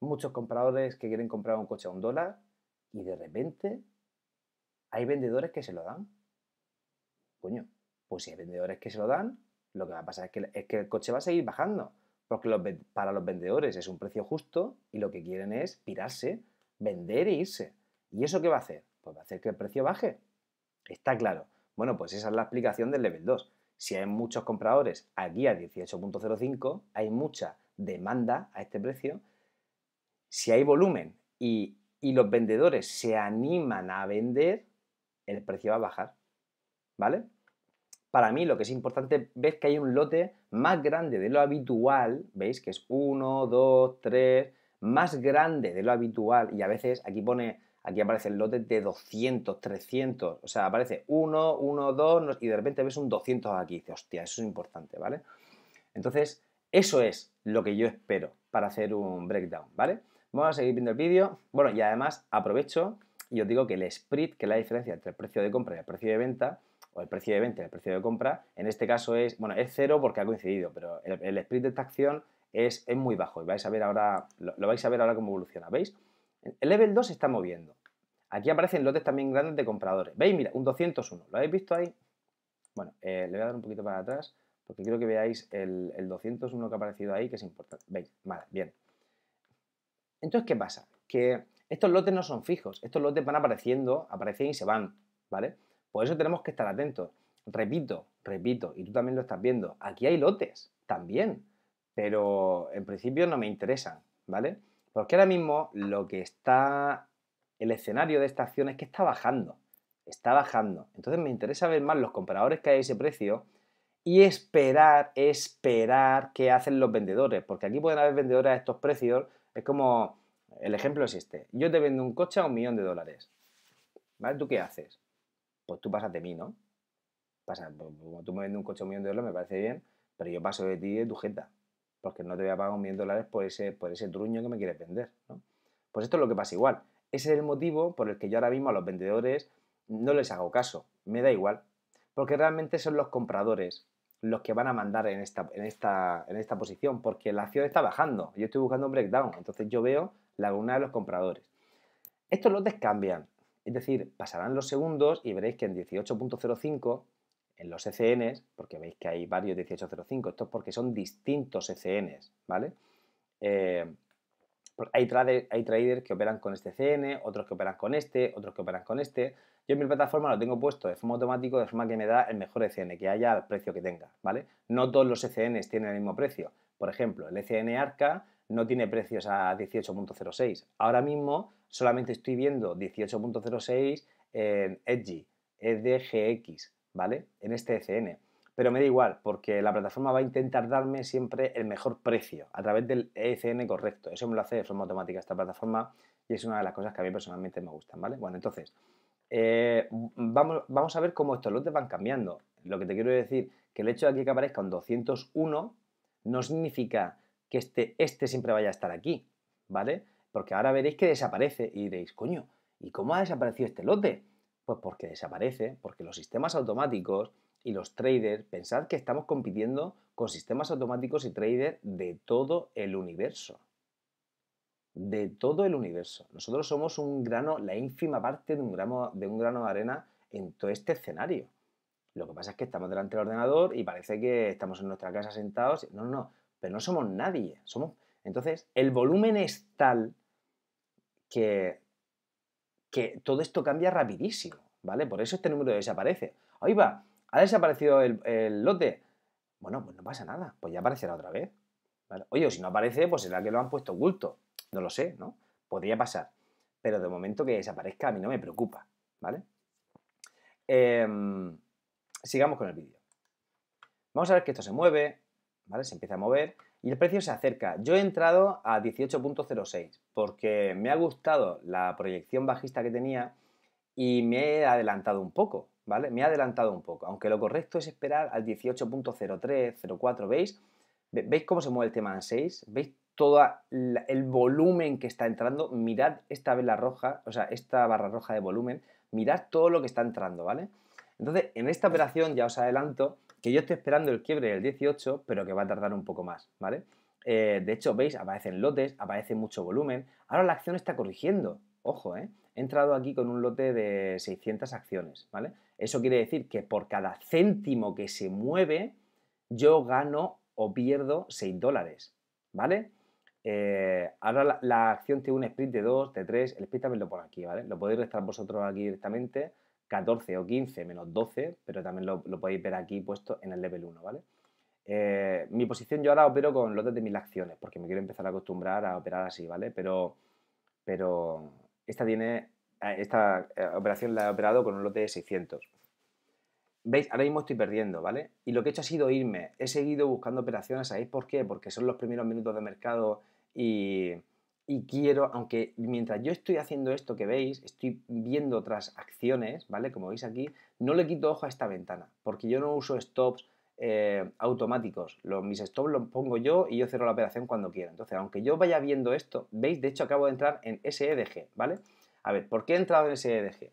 muchos compradores que quieren comprar un coche a un dólar y de repente hay vendedores que se lo dan? Coño, pues si hay vendedores que se lo dan, lo que va a pasar es que, el coche va a seguir bajando, porque para los vendedores es un precio justo y lo que quieren es pirarse, vender e irse. ¿Y eso qué va a hacer? Pues va a hacer que el precio baje. Está claro. Bueno, pues esa es la explicación del level 2. Si hay muchos compradores aquí a 18.05, hay mucha demanda a este precio. Si hay volumen y, los vendedores se animan a vender, el precio va a bajar. ¿Vale? para mí lo que es importante, ves que hay un lote más grande de lo habitual, veis que es 1, 2, 3, más grande de lo habitual y a veces aquí pone, aquí aparece el lote de 200, 300, o sea, aparece 1, 1, 2 y de repente ves un 200 aquí, dices, hostia, eso es importante, ¿vale? Entonces, eso es lo que yo espero para hacer un breakdown, ¿vale? Vamos a seguir viendo el vídeo. Bueno, y además aprovecho y os digo que el spread, que es la diferencia entre el precio de compra y el precio de venta, o el precio de venta, el precio de compra, en este caso es, bueno, es cero porque ha coincidido, pero el, split de esta acción es, muy bajo y vais a ver ahora, lo, vais a ver ahora cómo evoluciona, ¿veis? El level 2 se está moviendo. Aquí aparecen lotes también grandes de compradores. ¿Veis? Mira, un 201. ¿Lo habéis visto ahí? Bueno, eh, le voy a dar un poquito para atrás porque quiero que veáis el, el 201 que ha aparecido ahí, que es importante. ¿Veis? Vale, bien. Entonces, ¿qué pasa? Que estos lotes no son fijos. Estos lotes van apareciendo, aparecen y se van, ¿vale? Por eso tenemos que estar atentos. Repito, repito, y tú también lo estás viendo, aquí hay lotes también, pero en principio no me interesan, ¿vale? Porque ahora mismo lo que está, el escenario de esta acción es que está bajando, está bajando. Entonces me interesa ver más los compradores que hay a ese precio y esperar, esperar qué hacen los vendedores, porque aquí pueden haber vendedores a estos precios, es como, el ejemplo es este, yo te vendo un coche a un millón de dólares, ¿vale? ¿Tú qué haces? pues tú pasas de mí, ¿no? Pues, como tú me vendes un coche un millón de dólares, me parece bien, pero yo paso de ti de tu jeta, porque no te voy a pagar un millón de dólares por ese, por ese truño que me quieres vender, ¿no? Pues esto es lo que pasa igual. Ese es el motivo por el que yo ahora mismo a los vendedores no les hago caso, me da igual, porque realmente son los compradores los que van a mandar en esta, en esta, en esta posición, porque la acción está bajando, yo estoy buscando un breakdown, entonces yo veo la laguna de los compradores. Estos lotes cambian, es decir, pasarán los segundos y veréis que en 18.05, en los ECNs, porque veis que hay varios 18.05, esto es porque son distintos ECNs, ¿vale? Eh, hay, hay traders que operan con este e CN, otros que operan con este, otros que operan con este. Yo en mi plataforma lo tengo puesto de forma automática, de forma que me da el mejor ECN que haya al precio que tenga, ¿vale? No todos los ECNs tienen el mismo precio. Por ejemplo, el ECN ARCA no tiene precios a 18.06. Ahora mismo solamente estoy viendo 18.06 en Edgy, EDGX, ¿vale? En este ECN. Pero me da igual, porque la plataforma va a intentar darme siempre el mejor precio a través del ECN correcto. Eso me lo hace de forma automática esta plataforma y es una de las cosas que a mí personalmente me gustan, ¿vale? Bueno, entonces, eh, vamos, vamos a ver cómo estos lotes van cambiando. Lo que te quiero decir, que el hecho de aquí que aparezca un 201 no significa que este, este siempre vaya a estar aquí, ¿vale? porque ahora veréis que desaparece y diréis, coño, ¿y cómo ha desaparecido este lote? Pues porque desaparece, porque los sistemas automáticos y los traders, pensad que estamos compitiendo con sistemas automáticos y traders de todo el universo. De todo el universo. Nosotros somos un grano, la ínfima parte de un, gramo, de un grano de arena en todo este escenario. Lo que pasa es que estamos delante del ordenador y parece que estamos en nuestra casa sentados. No, no, no. pero no somos nadie. Somos... Entonces, el volumen es tal que, todo esto cambia rapidísimo, ¿vale? Por eso este número desaparece. Ahí va, ha desaparecido el, lote. Bueno, pues no pasa nada, pues ya aparecerá otra vez. Oye, o si no aparece, pues será que lo han puesto oculto. No lo sé, ¿no? Podría pasar. Pero de momento que desaparezca a mí no me preocupa, ¿vale? Em, sigamos con el vídeo. Vamos a ver que esto se mueve, ¿vale? Se empieza a mover y el precio se acerca. Yo he entrado a 18.06 porque me ha gustado la proyección bajista que tenía y me he adelantado un poco, ¿vale? Me he adelantado un poco, aunque lo correcto es esperar al 18.03, 04, ¿veis? ¿Veis cómo se mueve el tema en 6? ¿Veis todo el volumen que está entrando? Mirad esta vela roja, o sea, esta barra roja de volumen, mirad todo lo que está entrando, ¿vale? Entonces, en esta operación, ya os adelanto, que yo estoy esperando el quiebre del 18, pero que va a tardar un poco más, ¿vale? Eh, de hecho, veis, aparecen lotes, aparece mucho volumen. Ahora la acción está corrigiendo. Ojo, ¿eh? He entrado aquí con un lote de 600 acciones, ¿vale? Eso quiere decir que por cada céntimo que se mueve, yo gano o pierdo 6 dólares, ¿vale? Eh, ahora la, acción tiene un split de 2, de 3, el split también lo pone aquí, ¿vale? Lo podéis restar vosotros aquí directamente 14 o 15 menos 12, pero también lo, podéis ver aquí puesto en el level 1, ¿vale? Eh, mi posición yo ahora opero con lotes de mil acciones, porque me quiero empezar a acostumbrar a operar así, ¿vale? Pero, pero esta, tiene, esta eh, operación la he operado con un lote de 600. ¿Veis? Ahora mismo estoy perdiendo, ¿vale? Y lo que he hecho ha sido irme. He seguido buscando operaciones, ¿sabéis por qué? Porque son los primeros minutos de mercado y y quiero, aunque mientras yo estoy haciendo esto que veis, estoy viendo otras acciones, ¿vale? Como veis aquí, no le quito ojo a esta ventana, porque yo no uso stops eh, automáticos. Los, mis stops los pongo yo y yo cierro la operación cuando quiera. Entonces, aunque yo vaya viendo esto, veis, de hecho acabo de entrar en SEDG, e ¿vale? A ver, ¿por qué he entrado en SEDG? E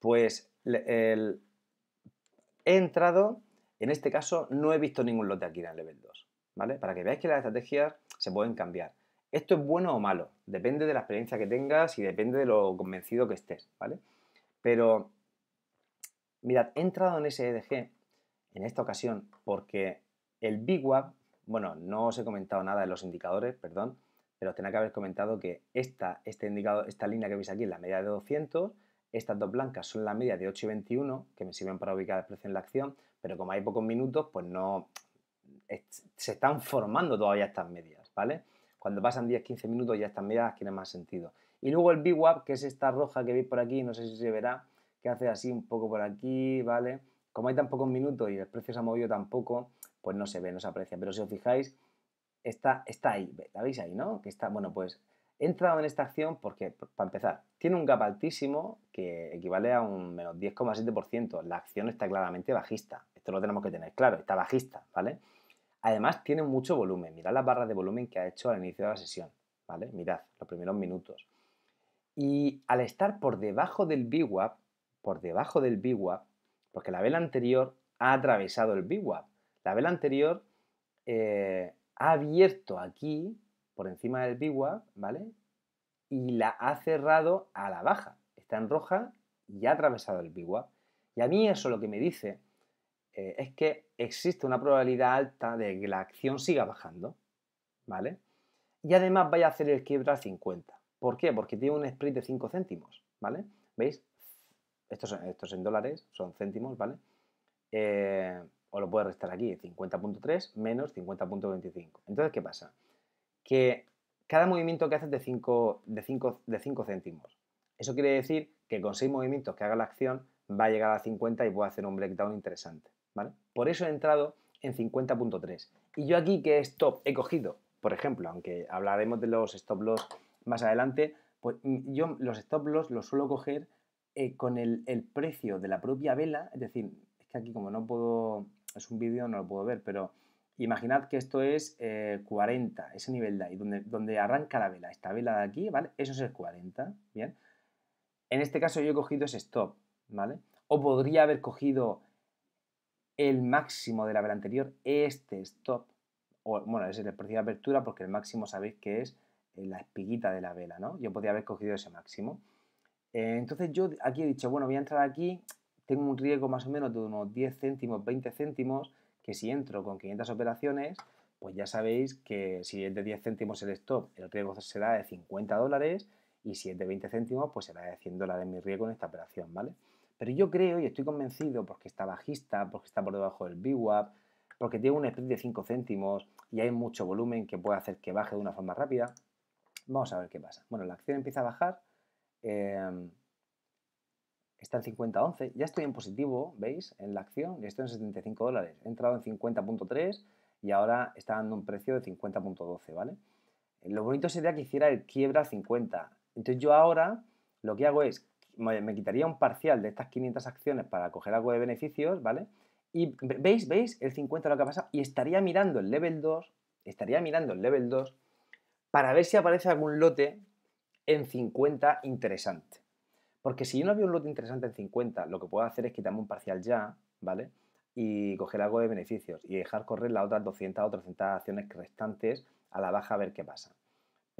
pues he entrado, en este caso no he visto ningún lote aquí en el level 2, ¿vale? Para que veáis que las estrategias se pueden cambiar. ¿Esto es bueno o malo? Depende de la experiencia que tengas y depende de lo convencido que estés, ¿vale? Pero, mirad, he entrado en SDG e en esta ocasión porque el BigWap, bueno, no os he comentado nada de los indicadores, perdón, pero os tenía que haber comentado que esta, este indicador, esta línea que veis aquí es la media de 200, estas dos blancas son la media de 8 y 21, que me sirven para ubicar el precio en la acción, pero como hay pocos minutos, pues no, se están formando todavía estas medias, ¿vale? Cuando pasan 10-15 minutos ya están miradas, tiene más sentido. Y luego el BWAP, que es esta roja que veis por aquí, no sé si se verá, que hace así un poco por aquí, ¿vale? Como hay tan pocos minutos y el precio se ha movido tampoco, pues no se ve, no se aprecia. Pero si os fijáis, está, está ahí, la veis ahí, ¿no? Que está, bueno, pues he entrado en esta acción porque, para empezar, tiene un gap altísimo que equivale a un menos 10,7%. La acción está claramente bajista. Esto lo tenemos que tener claro, está bajista, ¿vale? Además, tiene mucho volumen. Mirad la barra de volumen que ha hecho al inicio de la sesión. ¿vale? Mirad los primeros minutos. Y al estar por debajo del VWAP, por debajo del VWAP, porque la vela anterior ha atravesado el VWAP. La vela anterior eh, ha abierto aquí, por encima del VWAP, ¿vale? Y la ha cerrado a la baja. Está en roja y ha atravesado el VWAP. Y a mí eso lo que me dice eh, es que existe una probabilidad alta de que la acción siga bajando, ¿vale? Y además vaya a hacer el quiebra a 50. ¿Por qué? Porque tiene un split de 5 céntimos, ¿vale? ¿Veis? Estos, en dólares son céntimos, ¿vale? Eh, o lo puedo restar aquí, 50.3 menos 50.25. Entonces, ¿qué pasa? Que cada movimiento que haces de 5, de, 5, de 5 céntimos. Eso quiere decir que con 6 movimientos que haga la acción va a llegar a 50 y puede hacer un breakdown interesante. ¿vale? Por eso he entrado en 50.3. Y yo aquí, ¿qué stop he cogido? Por ejemplo, aunque hablaremos de los stop loss más adelante, pues mm, yo los stop loss los suelo coger eh, con el, precio de la propia vela, es decir, es que aquí como no puedo, es un vídeo, no lo puedo ver, pero imaginad que esto es 40, eh, ese nivel de ahí, donde, donde arranca la vela, esta vela de aquí, ¿vale? Eso es el 40, ¿bien? En este caso yo he cogido ese stop, ¿vale? O podría haber cogido el máximo de la vela anterior, este stop, o, bueno, es el precio de apertura porque el máximo sabéis que es eh, la espiguita de la vela, ¿no? Yo podría haber cogido ese máximo. Eh, entonces yo aquí he dicho, bueno, voy a entrar aquí, tengo un riesgo más o menos de unos 10 céntimos, 20 céntimos, que si entro con 500 operaciones, pues ya sabéis que si es de 10 céntimos el stop, el riesgo será de 50 dólares y si es de 20 céntimos, pues será de 100 dólares mi riesgo en esta operación, ¿vale? Pero yo creo y estoy convencido, porque está bajista, porque está por debajo del VWAP, porque tiene un spread de 5 céntimos y hay mucho volumen que puede hacer que baje de una forma rápida. Vamos a ver qué pasa. Bueno, la acción empieza a bajar. Em, está en 50.11. Ya estoy en positivo, ¿veis? En la acción. Estoy en 75 dólares. He entrado en 50.3 y ahora está dando un precio de 50.12, ¿vale? Lo bonito sería que hiciera el quiebra 50. Entonces yo ahora lo que hago es me, quitaría un parcial de estas 500 acciones para coger algo de beneficios, ¿vale? Y veis, veis el 50 lo que ha pasado y estaría mirando el level 2, estaría mirando el level 2 para ver si aparece algún lote en 50 interesante. Porque si yo no veo un lote interesante en 50, lo que puedo hacer es quitarme un parcial ya, ¿vale? Y coger algo de beneficios y dejar correr las otras 200 o 300 acciones restantes a la baja a ver qué pasa.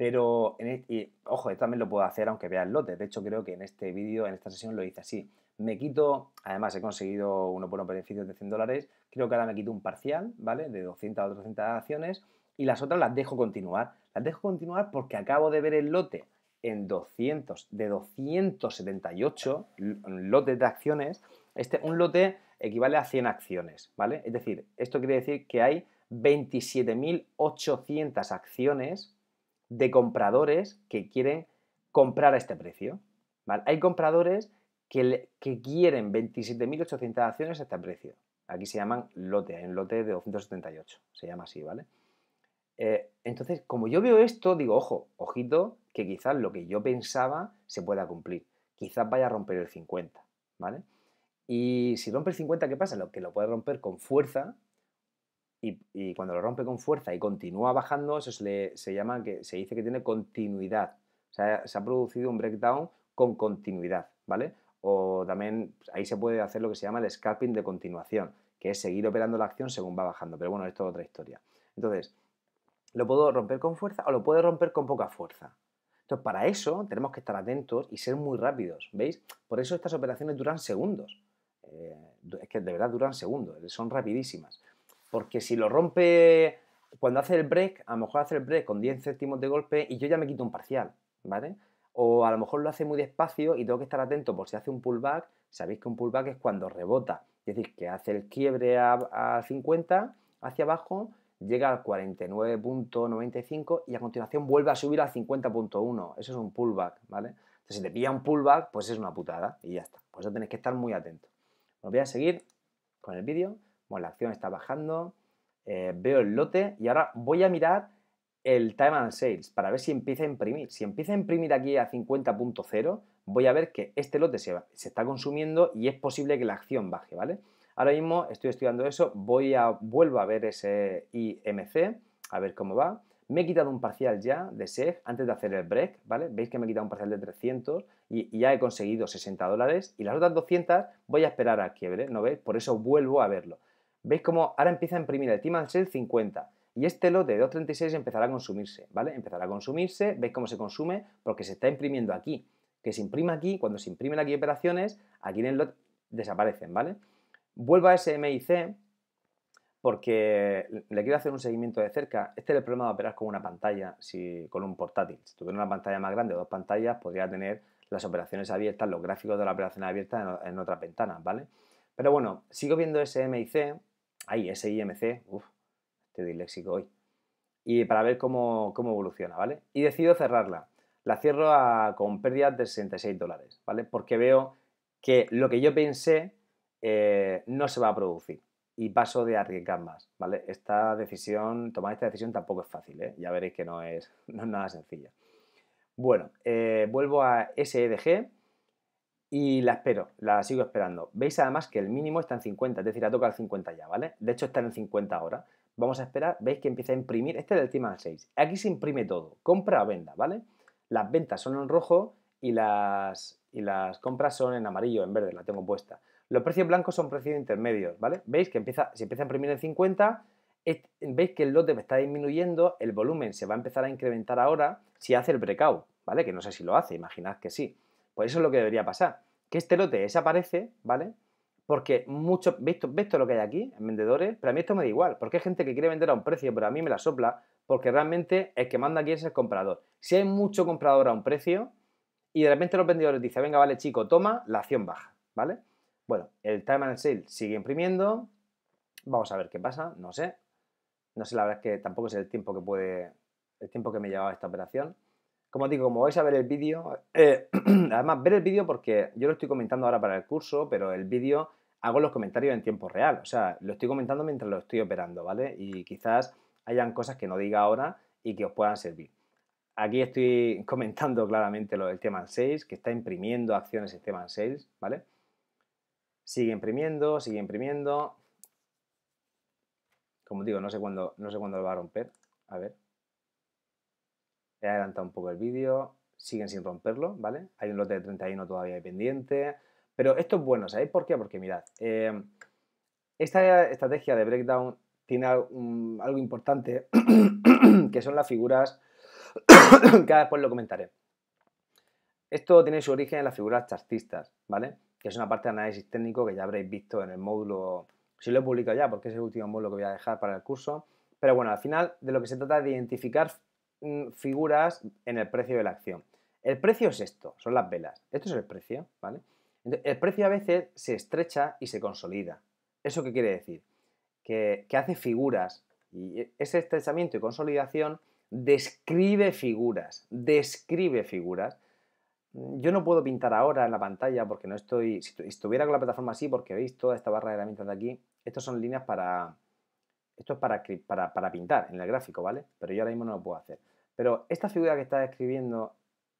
Pero, en e, ojo, también lo puedo hacer aunque vea el lote. De hecho, creo que en este vídeo, en esta sesión, lo hice así. Me quito, además he conseguido unos buenos beneficios de 100 dólares. Creo que ahora me quito un parcial, ¿vale? De 200 a 200 acciones. Y las otras las dejo continuar. Las dejo continuar porque acabo de ver el lote en 200, de 278 lotes de acciones. Este, un lote equivale a 100 acciones, ¿vale? Es decir, esto quiere decir que hay 27.800 acciones de compradores que quieren comprar a este precio. ¿vale? Hay compradores que, quieren 27.800 acciones a este precio. Aquí se llaman lote, hay un lote de 278, se llama así, ¿vale? Eh, entonces, como yo veo esto, digo, ojo, ojito, que quizás lo que yo pensaba se pueda cumplir. Quizás vaya a romper el 50, ¿vale? Y si rompe el 50, ¿qué pasa? Lo que lo puede romper con fuerza y, cuando lo rompe con fuerza y continúa bajando, eso se, le, se llama que se dice que tiene continuidad. O sea, se ha producido un breakdown con continuidad, ¿vale? O también pues, ahí se puede hacer lo que se llama el scalping de continuación, que es seguir operando la acción según va bajando. Pero bueno, esto es otra historia. Entonces, lo puedo romper con fuerza o lo puedo romper con poca fuerza. Entonces, para eso tenemos que estar atentos y ser muy rápidos, ¿veis? Por eso estas operaciones duran segundos. Eh, es que de verdad duran segundos, son rapidísimas. Porque si lo rompe cuando hace el break, a lo mejor hace el break con 10 céntimos de golpe y yo ya me quito un parcial, ¿vale? O a lo mejor lo hace muy despacio y tengo que estar atento por si hace un pullback. Sabéis que un pullback es cuando rebota, es decir, que hace el quiebre a, 50 hacia abajo, llega al 49.95 y a continuación vuelve a subir al 50.1. Eso es un pullback, ¿vale? Entonces, si te pilla un pullback, pues es una putada y ya está. Por eso tenéis que estar muy atento. Os voy a seguir con el vídeo. Bueno, la acción está bajando, eh, veo el lote y ahora voy a mirar el time and sales para ver si empieza a imprimir. Si empieza a imprimir aquí a 50.0, voy a ver que este lote se, está consumiendo y es posible que la acción baje, ¿vale? Ahora mismo estoy estudiando eso, voy a, vuelvo a ver ese IMC, a ver cómo va. Me he quitado un parcial ya de SEG antes de hacer el break, ¿vale? Veis que me he quitado un parcial de 300 y, ya he conseguido 60 dólares y las otras 200 voy a esperar a quiebre, ¿no veis? Por eso vuelvo a verlo veis cómo ahora empieza a imprimir el Timan 50 y este lote de 2.36 empezará a consumirse, ¿vale? Empezará a consumirse, veis cómo se consume porque se está imprimiendo aquí. Que se imprima aquí, cuando se imprimen aquí operaciones, aquí en el lote desaparecen, ¿vale? Vuelvo a SMIC porque le quiero hacer un seguimiento de cerca. Este es el problema de operar con una pantalla, si, con un portátil. Si tuviera una pantalla más grande, dos pantallas, podría tener las operaciones abiertas, los gráficos de la operación abierta en, otra otras ventanas, ¿vale? Pero bueno, sigo viendo SMIC Ay, SIMC, uff, estoy disléxico hoy. Y para ver cómo, evoluciona, ¿vale? Y decido cerrarla. La cierro con pérdidas de 66 dólares, ¿vale? Porque veo que lo que yo pensé eh, no se va a producir y paso de arriesgar más, ¿vale? Esta decisión, tomar esta decisión tampoco es fácil, ¿eh? Ya veréis que no es, [LAUGHS] nada sencilla. Bueno, eh, vuelvo a SEDG e y la espero, la sigo esperando. Veis además que el mínimo está en 50, es decir, ha tocado el 50 ya, ¿vale? De hecho está en 50 ahora. Vamos a esperar, veis que empieza a imprimir, este es el tema 6. Aquí se imprime todo, compra o venda, ¿vale? Las ventas son en rojo y las, y las compras son en amarillo, en verde, la tengo puesta. Los precios blancos son precios intermedios, ¿vale? Veis que empieza, si empieza a imprimir en 50, veis que el lote está disminuyendo, el volumen se va a empezar a incrementar ahora si hace el breakout, ¿vale? Que no sé si lo hace, imaginad que sí. Pues eso es lo que debería pasar. Que este lote desaparece, ¿vale? Porque mucho, visto, esto lo que hay aquí en vendedores? Pero a mí esto me da igual, porque hay gente que quiere vender a un precio, pero a mí me la sopla, porque realmente el que manda aquí es el comprador. Si hay mucho comprador a un precio y de repente los vendedores dicen, venga, vale, chico, toma, la acción baja, ¿vale? Bueno, el time and sale sigue imprimiendo, vamos a ver qué pasa, no sé, no sé, la verdad es que tampoco es el tiempo que puede, el tiempo que me llevaba esta operación como digo, como vais a ver el vídeo, eh, [CLEARS THROAT] además ver el vídeo porque yo lo estoy comentando ahora para el curso, pero el vídeo hago los comentarios en tiempo real, o sea, lo estoy comentando mientras lo estoy operando, ¿vale? Y quizás hayan cosas que no diga ahora y que os puedan servir. Aquí estoy [LAUGHS] comentando claramente lo del tema 6, que está imprimiendo acciones el tema 6, ¿vale? Sigue imprimiendo, sigue imprimiendo. Como digo, no sé cuándo, no sé cuándo lo va a romper. A ver. He adelantado un poco el vídeo, siguen sin romperlo, ¿vale? Hay un lote de 31 todavía pendiente, pero esto es bueno, ¿sabéis por qué? Porque mirad, eh, esta estrategia de breakdown tiene algo importante, [COUGHS] que son las figuras, [COUGHS] que después lo comentaré. Esto tiene su origen en las figuras chartistas, ¿vale? Que es una parte de análisis técnico que ya habréis visto en el módulo, si lo he publicado ya, porque es el último módulo que voy a dejar para el curso. Pero bueno, al final de lo que se trata es de identificar Mm, figuras en el precio de la acción. El precio es esto, son las velas. Esto es el precio, ¿vale? El precio a veces se estrecha y se consolida. ¿Eso qué quiere decir? Que, hace figuras. Y e, ese estrechamiento y consolidación describe figuras, describe figuras. Mm, yo no puedo pintar ahora en la pantalla porque no estoy. Si estuviera con la plataforma así, porque veis toda esta barra de herramientas de aquí, estas son líneas para. Esto es para, para pintar en el gráfico, ¿vale? Pero yo ahora mismo no lo puedo hacer. Pero esta figura que está describiendo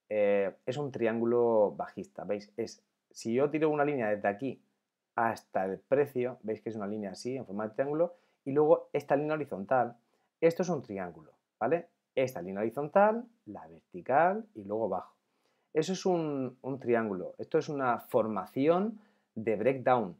eh, es un triángulo bajista, ¿veis? Es, si yo tiro una línea desde aquí hasta el precio, veis que es una línea así, en forma de triángulo, y luego esta línea horizontal, esto es un triángulo, ¿vale? Esta línea horizontal, la vertical y luego bajo. Eso es un, un triángulo, esto es una formación de breakdown,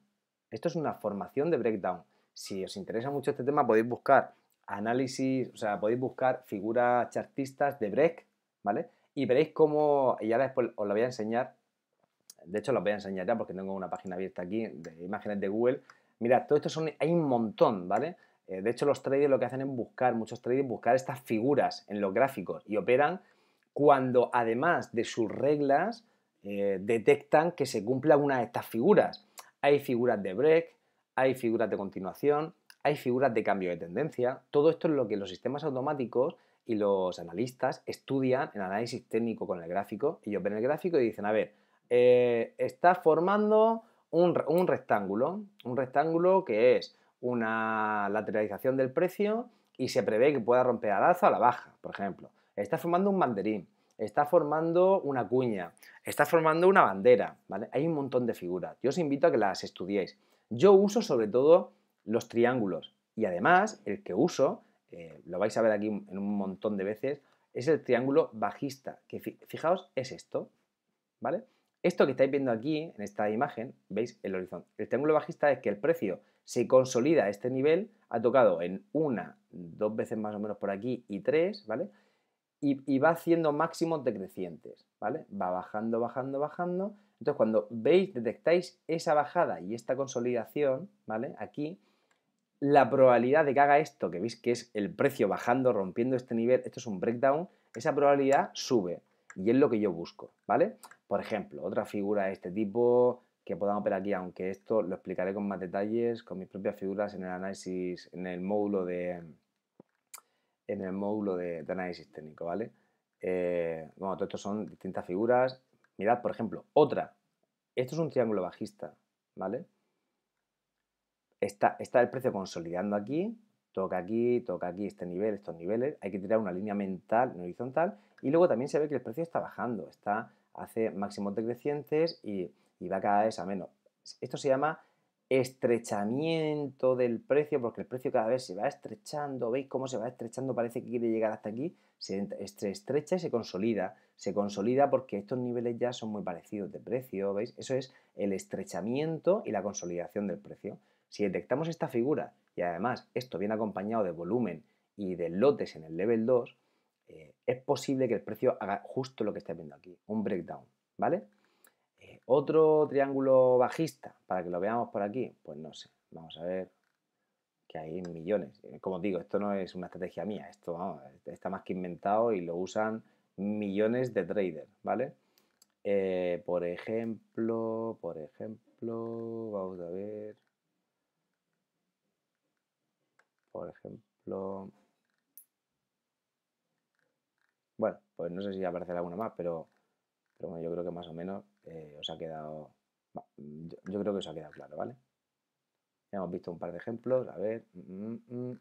esto es una formación de breakdown. Si os interesa mucho este tema podéis buscar análisis, o sea, podéis buscar figuras chartistas de break, ¿vale? Y veréis cómo, y ahora después os lo voy a enseñar, de hecho lo voy a enseñar ya porque tengo una página abierta aquí de imágenes de Google. Mira, todo esto son, hay un montón, ¿vale? Eh, de hecho los traders lo que hacen es buscar, muchos traders buscar estas figuras en los gráficos y operan cuando además de sus reglas eh, detectan que se cumplan una de estas figuras. Hay figuras de break, hay figuras de continuación, hay figuras de cambio de tendencia. Todo esto es lo que los sistemas automáticos y los analistas estudian en análisis técnico con el gráfico. Ellos ven el gráfico y dicen, a ver, eh, está formando un, rectángulo, un rectángulo que es una lateralización del precio y se prevé que pueda romper al alza o a la baja, por ejemplo. Está formando un banderín, está formando una cuña, está formando una bandera, ¿vale? Hay un montón de figuras. Yo os invito a que las estudiéis. Yo uso sobre todo los triángulos. Y además, el que uso, eh, lo vais a ver aquí en un montón de veces, es el triángulo bajista, que fijaos, es esto, ¿vale? Esto que estáis viendo aquí, en esta imagen, veis el horizonte. El triángulo bajista es que el precio se consolida a este nivel, ha tocado en una, dos veces más o menos por aquí y tres, ¿vale? Y, y va haciendo máximos decrecientes, ¿vale? Va bajando, bajando, bajando. Entonces, cuando veis, detectáis esa bajada y esta consolidación, ¿vale? Aquí, la probabilidad de que haga esto, que veis que es el precio bajando, rompiendo este nivel, esto es un breakdown, esa probabilidad sube y es lo que yo busco, ¿vale? Por ejemplo, otra figura de este tipo que podamos ver aquí, aunque esto lo explicaré con más detalles, con mis propias figuras en el análisis, en el módulo de en el módulo de, análisis técnico, ¿vale? Eh, bueno, todos estos son distintas figuras. Mirad, por ejemplo, otra. Esto es un triángulo bajista, ¿vale? está, el precio consolidando aquí, toca aquí, toca aquí, este nivel, estos niveles, hay que tirar una línea mental en horizontal y luego también se ve que el precio está bajando, está hace máximos decrecientes y, y va cada vez a menos. Esto se llama estrechamiento del precio, porque el precio cada vez se va estrechando, veis cómo se va estrechando, parece que quiere llegar hasta aquí, se estrecha y se consolida, se consolida porque estos niveles ya son muy parecidos de precio, ¿veis? Eso es el estrechamiento y la consolidación del precio. Si detectamos esta figura y además esto viene acompañado de volumen y de lotes en el level 2, eh, es posible que el precio haga justo lo que estáis viendo aquí, un breakdown, ¿vale? Eh, Otro triángulo bajista, para que lo veamos por aquí, pues no sé, vamos a ver que hay millones. Eh, como digo, esto no es una estrategia mía, esto está más que inventado y lo usan millones de traders, ¿vale? por ejemplo, por ejemplo, vamos a ver por ejemplo... Bueno, pues no sé si aparecerá alguna más, pero, yo creo que más o menos eh, os ha quedado... Yo, creo que os ha quedado claro, ¿vale? Ya hemos visto un par de ejemplos, a ver... Mm, mm, mm.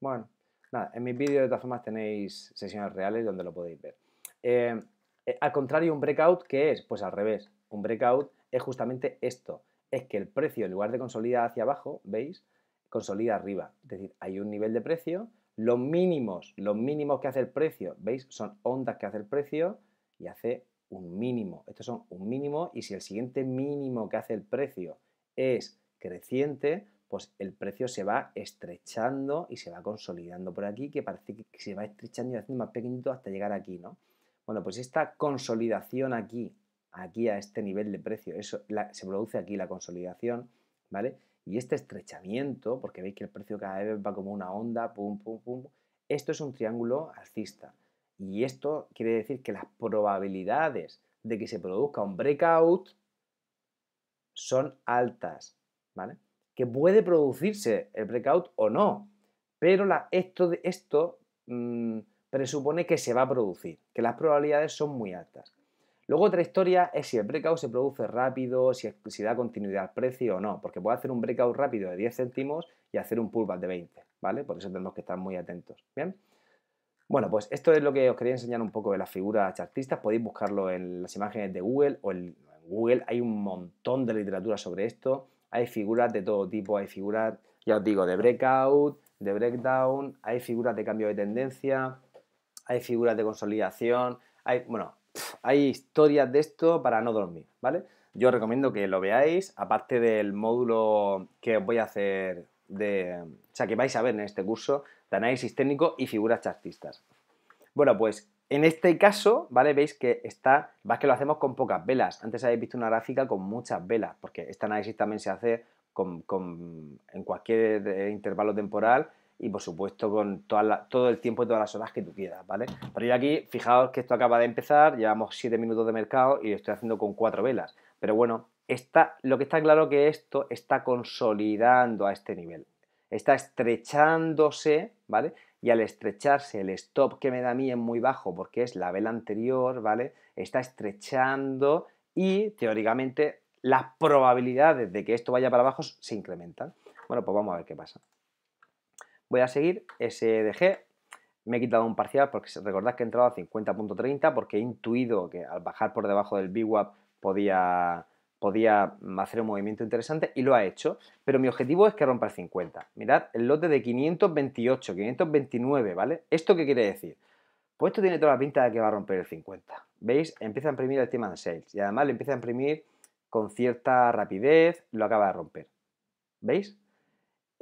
Bueno, nada, en mis vídeos de todas formas tenéis sesiones reales donde lo podéis ver. Eh, eh, al contrario, un breakout, ¿qué es? Pues al revés, un breakout es justamente esto, es que el precio en lugar de consolidar hacia abajo, ¿veis? consolida arriba. Es decir, hay un nivel de precio, los mínimos, los mínimos que hace el precio, ¿veis? Son ondas que hace el precio y hace un mínimo. Estos son un mínimo y si el siguiente mínimo que hace el precio es creciente, pues el precio se va estrechando y se va consolidando por aquí, que parece que se va estrechando y haciendo más pequeñito hasta llegar aquí, ¿no? Bueno, pues esta consolidación aquí, aquí a este nivel de precio, eso se produce aquí la consolidación, ¿vale? Y este estrechamiento, porque veis que el precio cada vez va como una onda, pum, pum, pum, esto es un triángulo alcista. Y esto quiere decir que las probabilidades de que se produzca un breakout son altas, ¿vale? Que puede producirse el breakout o no, pero la, esto, esto mm, presupone que se va a producir, que las probabilidades son muy altas. Luego otra historia es si el breakout se produce rápido, si, da continuidad al precio o no, porque puede hacer un breakout rápido de 10 céntimos y hacer un pullback de 20, ¿vale? Por eso tenemos que estar muy atentos, ¿bien? Bueno, pues esto es lo que os quería enseñar un poco de las figuras chartistas, podéis buscarlo en las imágenes de Google o en Google hay un montón de literatura sobre esto, hay figuras de todo tipo, hay figuras, ya os digo, de breakout, de breakdown, hay figuras de cambio de tendencia, hay figuras de consolidación, hay, bueno, hay historias de esto para no dormir, ¿vale? Yo os recomiendo que lo veáis, aparte del módulo que os voy a hacer de... O sea, que vais a ver en este curso de análisis técnico y figuras chartistas. Bueno, pues en este caso, ¿vale? Veis que está, va que lo hacemos con pocas velas. Antes habéis visto una gráfica con muchas velas, porque este análisis también se hace en cualquier eh, intervalo temporal y por supuesto con toda todo el tiempo y todas las horas que tú quieras, ¿vale? Pero yo aquí, fijaos que esto acaba de empezar, llevamos 7 minutos de mercado y lo estoy haciendo con 4 velas. Pero bueno, está, lo que está claro es que esto está consolidando a este nivel, está estrechándose, ¿vale? Y al estrecharse el stop que me da a mí es muy bajo porque es la vela anterior, ¿vale? Está estrechando y teóricamente las probabilidades de que esto vaya para abajo se incrementan. Bueno, pues vamos a ver qué pasa voy a seguir SDG, me he quitado un parcial porque recordad que he entrado a 50.30 porque he intuido que al bajar por debajo del BWAP podía, podía hacer un movimiento interesante y lo ha hecho, pero mi objetivo es que rompa el 50. Mirad, el lote de 528, 529, ¿vale? ¿Esto qué quiere decir? Pues esto tiene toda la pinta de que va a romper el 50. ¿Veis? Empieza a imprimir el tema de Sales y además le empieza a imprimir con cierta rapidez, lo acaba de romper. ¿Veis?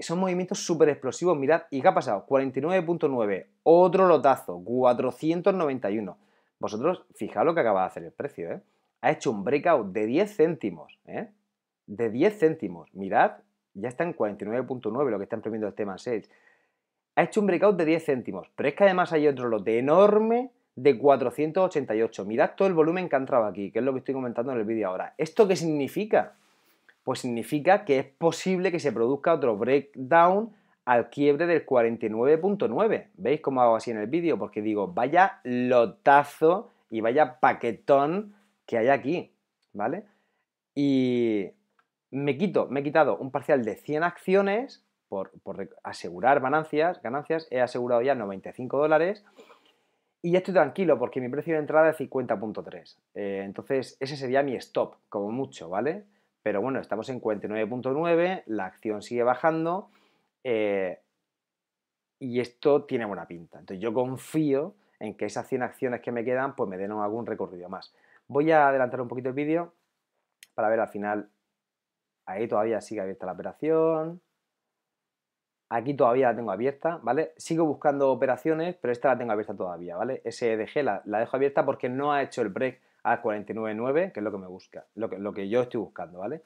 son movimientos súper explosivos, mirad, ¿y qué ha pasado? 49.9, otro lotazo, 491. Vosotros, fijaos lo que acaba de hacer el precio, ¿eh? Ha hecho un breakout de 10 céntimos, ¿eh? De 10 céntimos, mirad, ya está en 49.9 lo que está imprimiendo el tema 6. Ha hecho un breakout de 10 céntimos, pero es que además hay otro lote enorme de 488. Mirad todo el volumen que ha entrado aquí, que es lo que estoy comentando en el vídeo ahora. ¿Esto qué significa? pues significa que es posible que se produzca otro breakdown al quiebre del 49.9. ¿Veis cómo hago así en el vídeo? Porque digo, vaya lotazo y vaya paquetón que hay aquí, ¿vale? Y me quito, me he quitado un parcial de 100 acciones por, asegurar ganancias, ganancias, he asegurado ya 95 dólares y ya estoy tranquilo porque mi precio de entrada es 50.3. Eh, entonces ese sería mi stop, como mucho, ¿vale? pero bueno, estamos en 49.9, la acción sigue bajando eh, y esto tiene buena pinta. Entonces yo confío en que esas 100 acciones que me quedan pues me den algún recorrido más. Voy a adelantar un poquito el vídeo para ver al final, ahí todavía sigue abierta la operación, aquí todavía la tengo abierta, ¿vale? Sigo buscando operaciones, pero esta la tengo abierta todavía, ¿vale? SDG e la, la dejo abierta porque no ha hecho el break a 499, que es lo que me busca, lo que, lo que yo estoy buscando, ¿vale?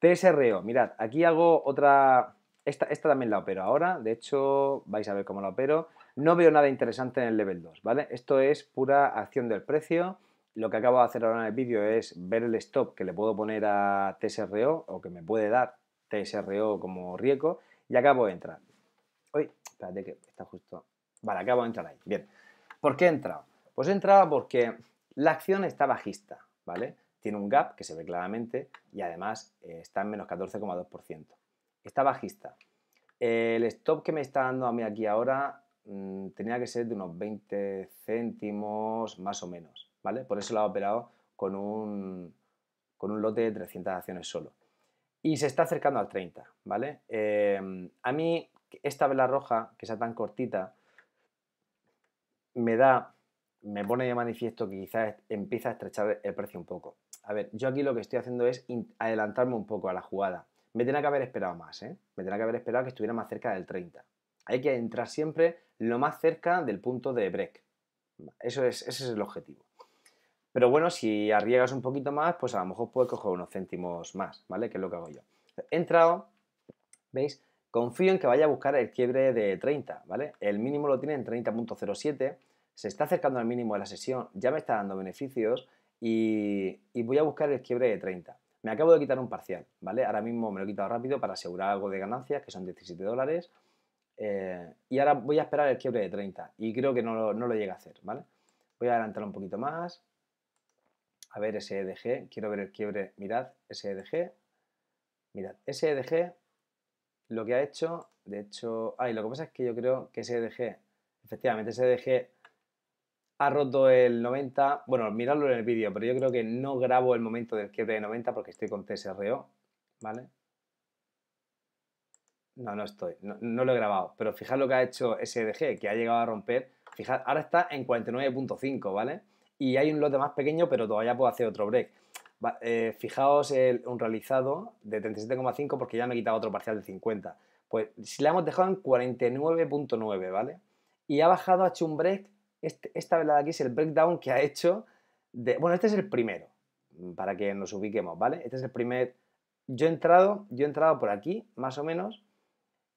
TSRO, mirad, aquí hago otra, esta, esta también la opero ahora, de hecho vais a ver cómo la opero. No veo nada interesante en el level 2, ¿vale? Esto es pura acción del precio. Lo que acabo de hacer ahora en el vídeo es ver el stop que le puedo poner a TSRO o que me puede dar TSRO como riesgo y acabo de entrar. Uy, espérate que está justo... Vale, acabo de entrar ahí. Bien. ¿Por qué he entrado? Pues he entrado porque la acción está bajista, ¿vale? Tiene un gap que se ve claramente y además eh, está en menos 14,2%. Está bajista. El stop que me está dando a mí aquí ahora mm, tenía que ser de unos 20 céntimos más o menos, ¿vale? Por eso lo he operado con un, con un lote de 300 acciones solo. Y se está acercando al 30, ¿vale? Em, a mí esta vela roja, que sea tan cortita, me da me pone de manifiesto que quizás empieza a estrechar el precio un poco. A ver, yo aquí lo que estoy haciendo es adelantarme un poco a la jugada. Me tenía que haber esperado más, ¿eh? Me tenía que haber esperado que estuviera más cerca del 30. Hay que entrar siempre lo más cerca del punto de break. Eso es, ese es el objetivo. Pero bueno, si arriesgas un poquito más, pues a lo mejor puedes coger unos céntimos más, ¿vale? Que es lo que hago yo. He entrado, ¿veis? Confío en que vaya a buscar el quiebre de 30, ¿vale? El mínimo lo tiene en 30.07 se está acercando al mínimo de la sesión, ya me está dando beneficios y, voy a buscar el quiebre de 30. Me acabo de quitar un parcial, ¿vale? Ahora mismo me lo he quitado rápido para asegurar algo de ganancias, que son 17 dólares. Eh, y ahora voy a esperar el quiebre de 30 y creo que no lo, no llega a hacer, ¿vale? Voy a adelantar un poquito más. A ver SDG. E quiero ver el quiebre, mirad SDG. E mirad SDG. E lo que ha hecho, de hecho, ay, lo que pasa es que yo creo que SEDG, efectivamente SEDG ha roto el 90. Bueno, miradlo en el vídeo, pero yo creo que no grabo el momento del que de 90 porque estoy con TSRO, ¿vale? No, no estoy, no, lo he grabado, pero fijad lo que ha hecho SDG, que ha llegado a romper. Fijad, ahora está en 49.5, ¿vale? Y hay un lote más pequeño, pero todavía puedo hacer otro break. Eh, fijaos un realizado de 37,5 porque ya me he quitado otro parcial de 50. Pues si la hemos dejado en 49.9, ¿vale? Y ha bajado, ha hecho un break este, esta velada aquí es el breakdown que ha hecho de... Bueno, este es el primero, mm, para que nos ubiquemos, ¿vale? Este es el primer... Yo he entrado, yo he entrado por aquí, más o menos,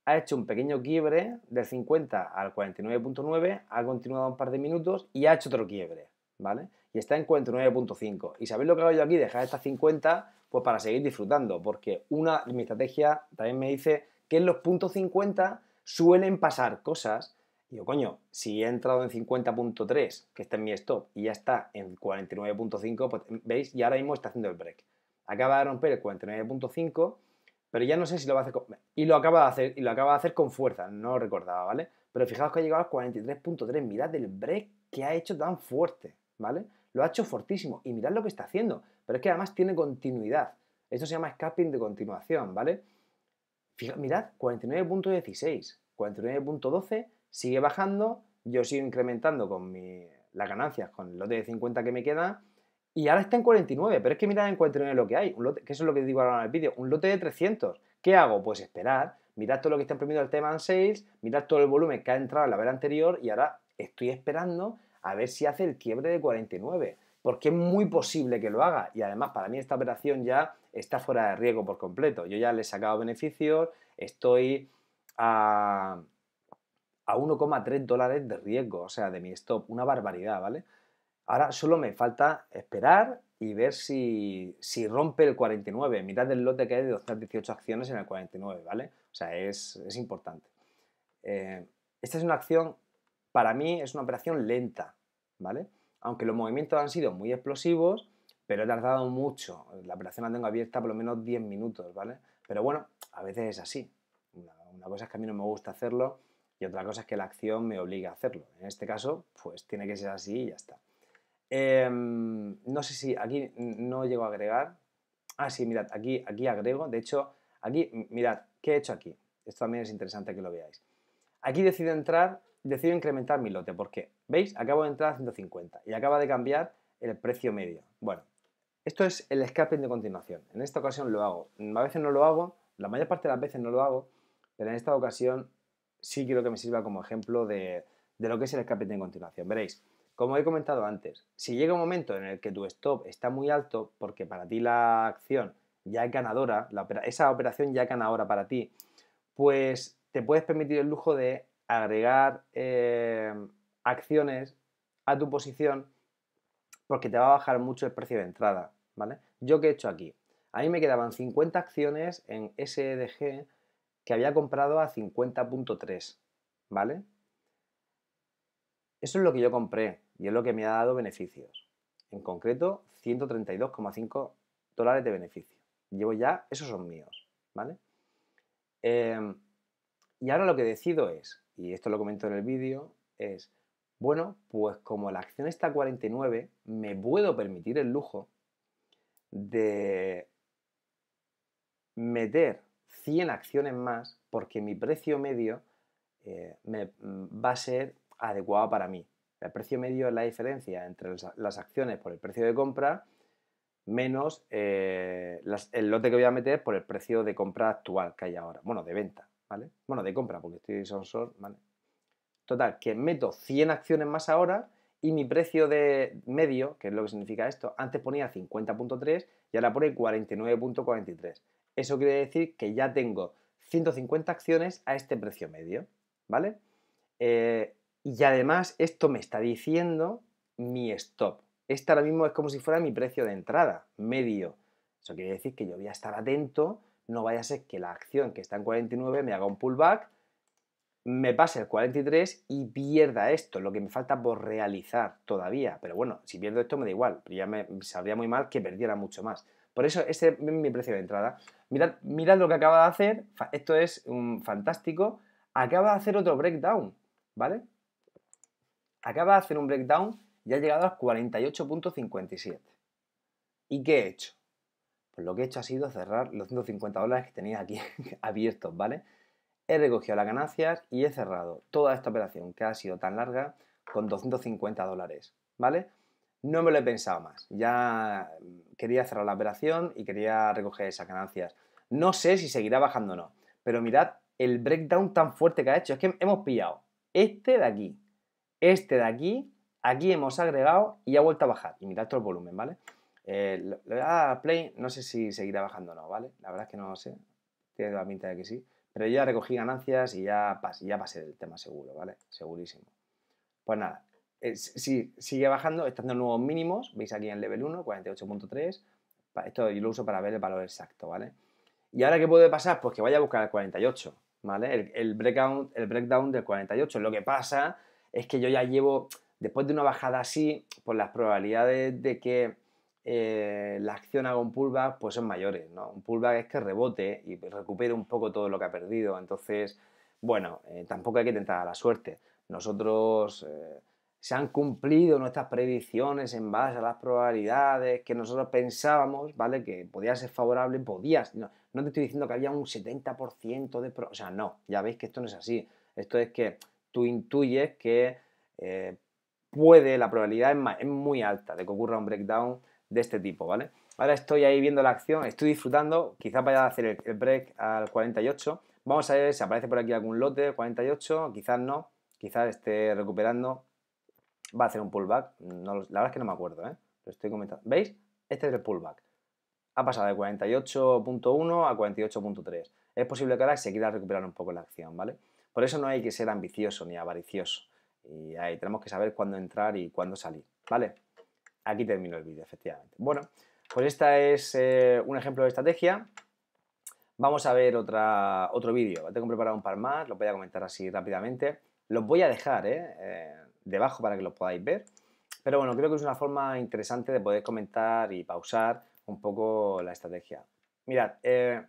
ha hecho un pequeño quiebre del 50 al 49.9, ha continuado un par de minutos y ha hecho otro quiebre, ¿vale? Y está en 49.5. ¿Y sabéis lo que hago yo aquí? Dejar esta 50 pues para seguir disfrutando, porque una de mi estrategia también me dice que en los puntos 50 suelen pasar cosas yo, coño, si he entrado en 50.3, que está en mi stop, y ya está en 49.5, pues, veis, y ahora mismo está haciendo el break. Acaba de romper el 49.5, pero ya no sé si lo va a hacer. Con... Y lo acaba de hacer, y lo acaba de hacer con fuerza, no lo recordaba, ¿vale? Pero fijaos que ha llegado al 43.3, mirad el break que ha hecho tan fuerte, ¿vale? Lo ha hecho fortísimo, y mirad lo que está haciendo, pero es que además tiene continuidad. Esto se llama escaping de continuación, ¿vale? Fija, mirad, 49.16, 49.12, sigue bajando, yo sigo incrementando con las ganancias con el lote de 50 que me queda y ahora está en 49, pero es que mirad en 49 lo que hay, que eso es lo que digo ahora en el vídeo, un lote de 300. ¿Qué hago? Pues esperar, mirad todo lo que está imprimido el tema en sales, mirad todo el volumen que ha entrado en la vela anterior y ahora estoy esperando a ver si hace el quiebre de 49, porque es muy posible que lo haga y además para mí esta operación ya está fuera de riesgo por completo. Yo ya le he sacado beneficios, estoy a a 1,3 dólares de riesgo, o sea, de mi stop, una barbaridad, ¿vale? Ahora solo me falta esperar y ver si, rompe el 49, mitad del lote que hay de 218 acciones en el 49, ¿vale? O sea, es, importante. Eh, esta es una acción, para mí es una operación lenta, ¿vale? Aunque los movimientos han sido muy explosivos, pero he tardado mucho. La operación la tengo abierta por lo menos 10 minutos, ¿vale? Pero bueno, a veces es así. una cosa es que a mí no me gusta hacerlo y otra cosa es que la acción me obliga a hacerlo. En este caso, pues tiene que ser así y ya está. Em, no sé si aquí no llego a agregar. Ah, sí, mirad, aquí, aquí agrego. De hecho, aquí, mirad, ¿qué he hecho aquí? Esto también es interesante que lo veáis. Aquí decido entrar, decido incrementar mi lote, porque, ¿veis? Acabo de entrar a 150 y acaba de cambiar el precio medio. Bueno, esto es el scalping de continuación. En esta ocasión lo hago. A veces no lo hago, la mayor parte de las veces no lo hago, pero en esta ocasión sí quiero que me sirva como ejemplo de, lo que es el escape en continuación. Veréis, como he comentado antes, si llega un momento en el que tu stop está muy alto, porque para ti la acción ya es ganadora, esa operación ya es ganadora para ti, pues te puedes permitir el lujo de agregar eh, acciones a tu posición porque te va a bajar mucho el precio de entrada, ¿vale? Yo qué he hecho aquí. A mí me quedaban 50 acciones en SDG que había comprado a 50.3, ¿vale? Eso es lo que yo compré y es lo que me ha dado beneficios. En concreto, 132,5 dólares de beneficio. Llevo ya, esos son míos, ¿vale? Em, y ahora lo que decido es, y esto lo comento en el vídeo, es, bueno, pues como la acción está a 49, me puedo permitir el lujo de meter 100 acciones más porque mi precio medio eh, me, mm, va a ser adecuado para mí. El precio medio es la diferencia entre las acciones por el precio de compra menos eh, el lote que voy a meter por el precio de compra actual que hay ahora. Bueno, de venta, ¿vale? Bueno, de compra, porque estoy en short, ¿vale? Total, que meto 100 acciones más ahora y mi precio de medio, que es lo que significa esto, antes ponía 50.3 y ahora pone 49.43. Eso quiere decir que ya tengo 150 acciones a este precio medio, ¿vale? Eh, y además esto me está diciendo mi stop. Este ahora mismo es como si fuera mi precio de entrada, medio. Eso quiere decir que yo voy a estar atento, no vaya a ser que la acción que está en 49 me haga un pullback, me pase el 43 y pierda esto, lo que me falta por realizar todavía. Pero bueno, si pierdo esto me da igual, ya me sabría muy mal que perdiera mucho más. Por eso ese es mi precio de entrada. Mirad, mirad lo que acaba de hacer, esto es un fantástico, acaba de hacer otro breakdown, ¿vale? Acaba de hacer un breakdown y ha llegado a 48.57. ¿Y qué he hecho? Pues lo que he hecho ha sido cerrar los 150 dólares que tenía aquí [LAUGHS] abiertos, ¿vale? He recogido las ganancias y he cerrado toda esta operación que ha sido tan larga con 250 dólares, ¿vale? No me lo he pensado más. Ya mm, quería cerrar la operación y quería recoger esas ganancias. No sé si seguirá bajando o no, pero mirad el breakdown tan fuerte que ha hecho. Es que hemos pillado este de aquí, este de aquí, aquí hemos agregado y ha vuelto a bajar. Y mirad todo el volumen, ¿vale? Eh, le voy a play, no sé si seguirá bajando o no, ¿vale? La verdad es que no lo sé. Tiene la pinta de que sí. Pero ya recogí ganancias y ya, pasé, ya pasé el tema seguro, ¿vale? Segurísimo. Pues nada, eh, si sigue bajando, estando en nuevos mínimos, veis aquí en level 1, 48.3, esto yo lo uso para ver el valor exacto, ¿vale? Y ahora, ¿qué puede pasar? Pues que vaya a buscar el 48, ¿vale? El, breakdown, el del 48. Lo que pasa es que yo ya llevo, después de una bajada así, pues las probabilidades de que eh, la acción haga un pullback, pues son mayores, ¿no? Un pullback es que rebote y recupere un poco todo lo que ha perdido. Entonces, bueno, eh, tampoco hay que tentar a la suerte. Nosotros, se han cumplido nuestras predicciones en base a las probabilidades que nosotros pensábamos, ¿vale? Que podía ser favorable, podías. No, te estoy diciendo que había un 70% de... o sea, no, ya veis que esto no es así. Esto es que tú intuyes que eh, puede, la probabilidad es, muy alta de que ocurra un breakdown de este tipo, ¿vale? Ahora estoy ahí viendo la acción, estoy disfrutando, quizás vaya a hacer el, el break al 48. Vamos a ver si aparece por aquí algún lote, 48, quizás no, quizás esté recuperando, va a hacer un pullback. la verdad es que no me acuerdo, ¿eh? Lo estoy comentando. ¿Veis? Este es el pullback. Ha pasado de 48.1 a 48.3. Es posible que ahora se quiera recuperar un poco la acción, ¿vale? Por eso no hay que ser ambicioso ni avaricioso. Y ahí tenemos que saber cuándo entrar y cuándo salir, ¿vale? Aquí termino el vídeo, efectivamente. Bueno, pues este es eh, un ejemplo de estrategia. Vamos a ver otra, otro vídeo. Tengo preparado un par más, lo voy a comentar así rápidamente. Los voy a dejar, ¿eh? eh debajo para que lo podáis ver. Pero bueno, creo que es una forma interesante de poder comentar y pausar un poco la estrategia. Mirad, eh,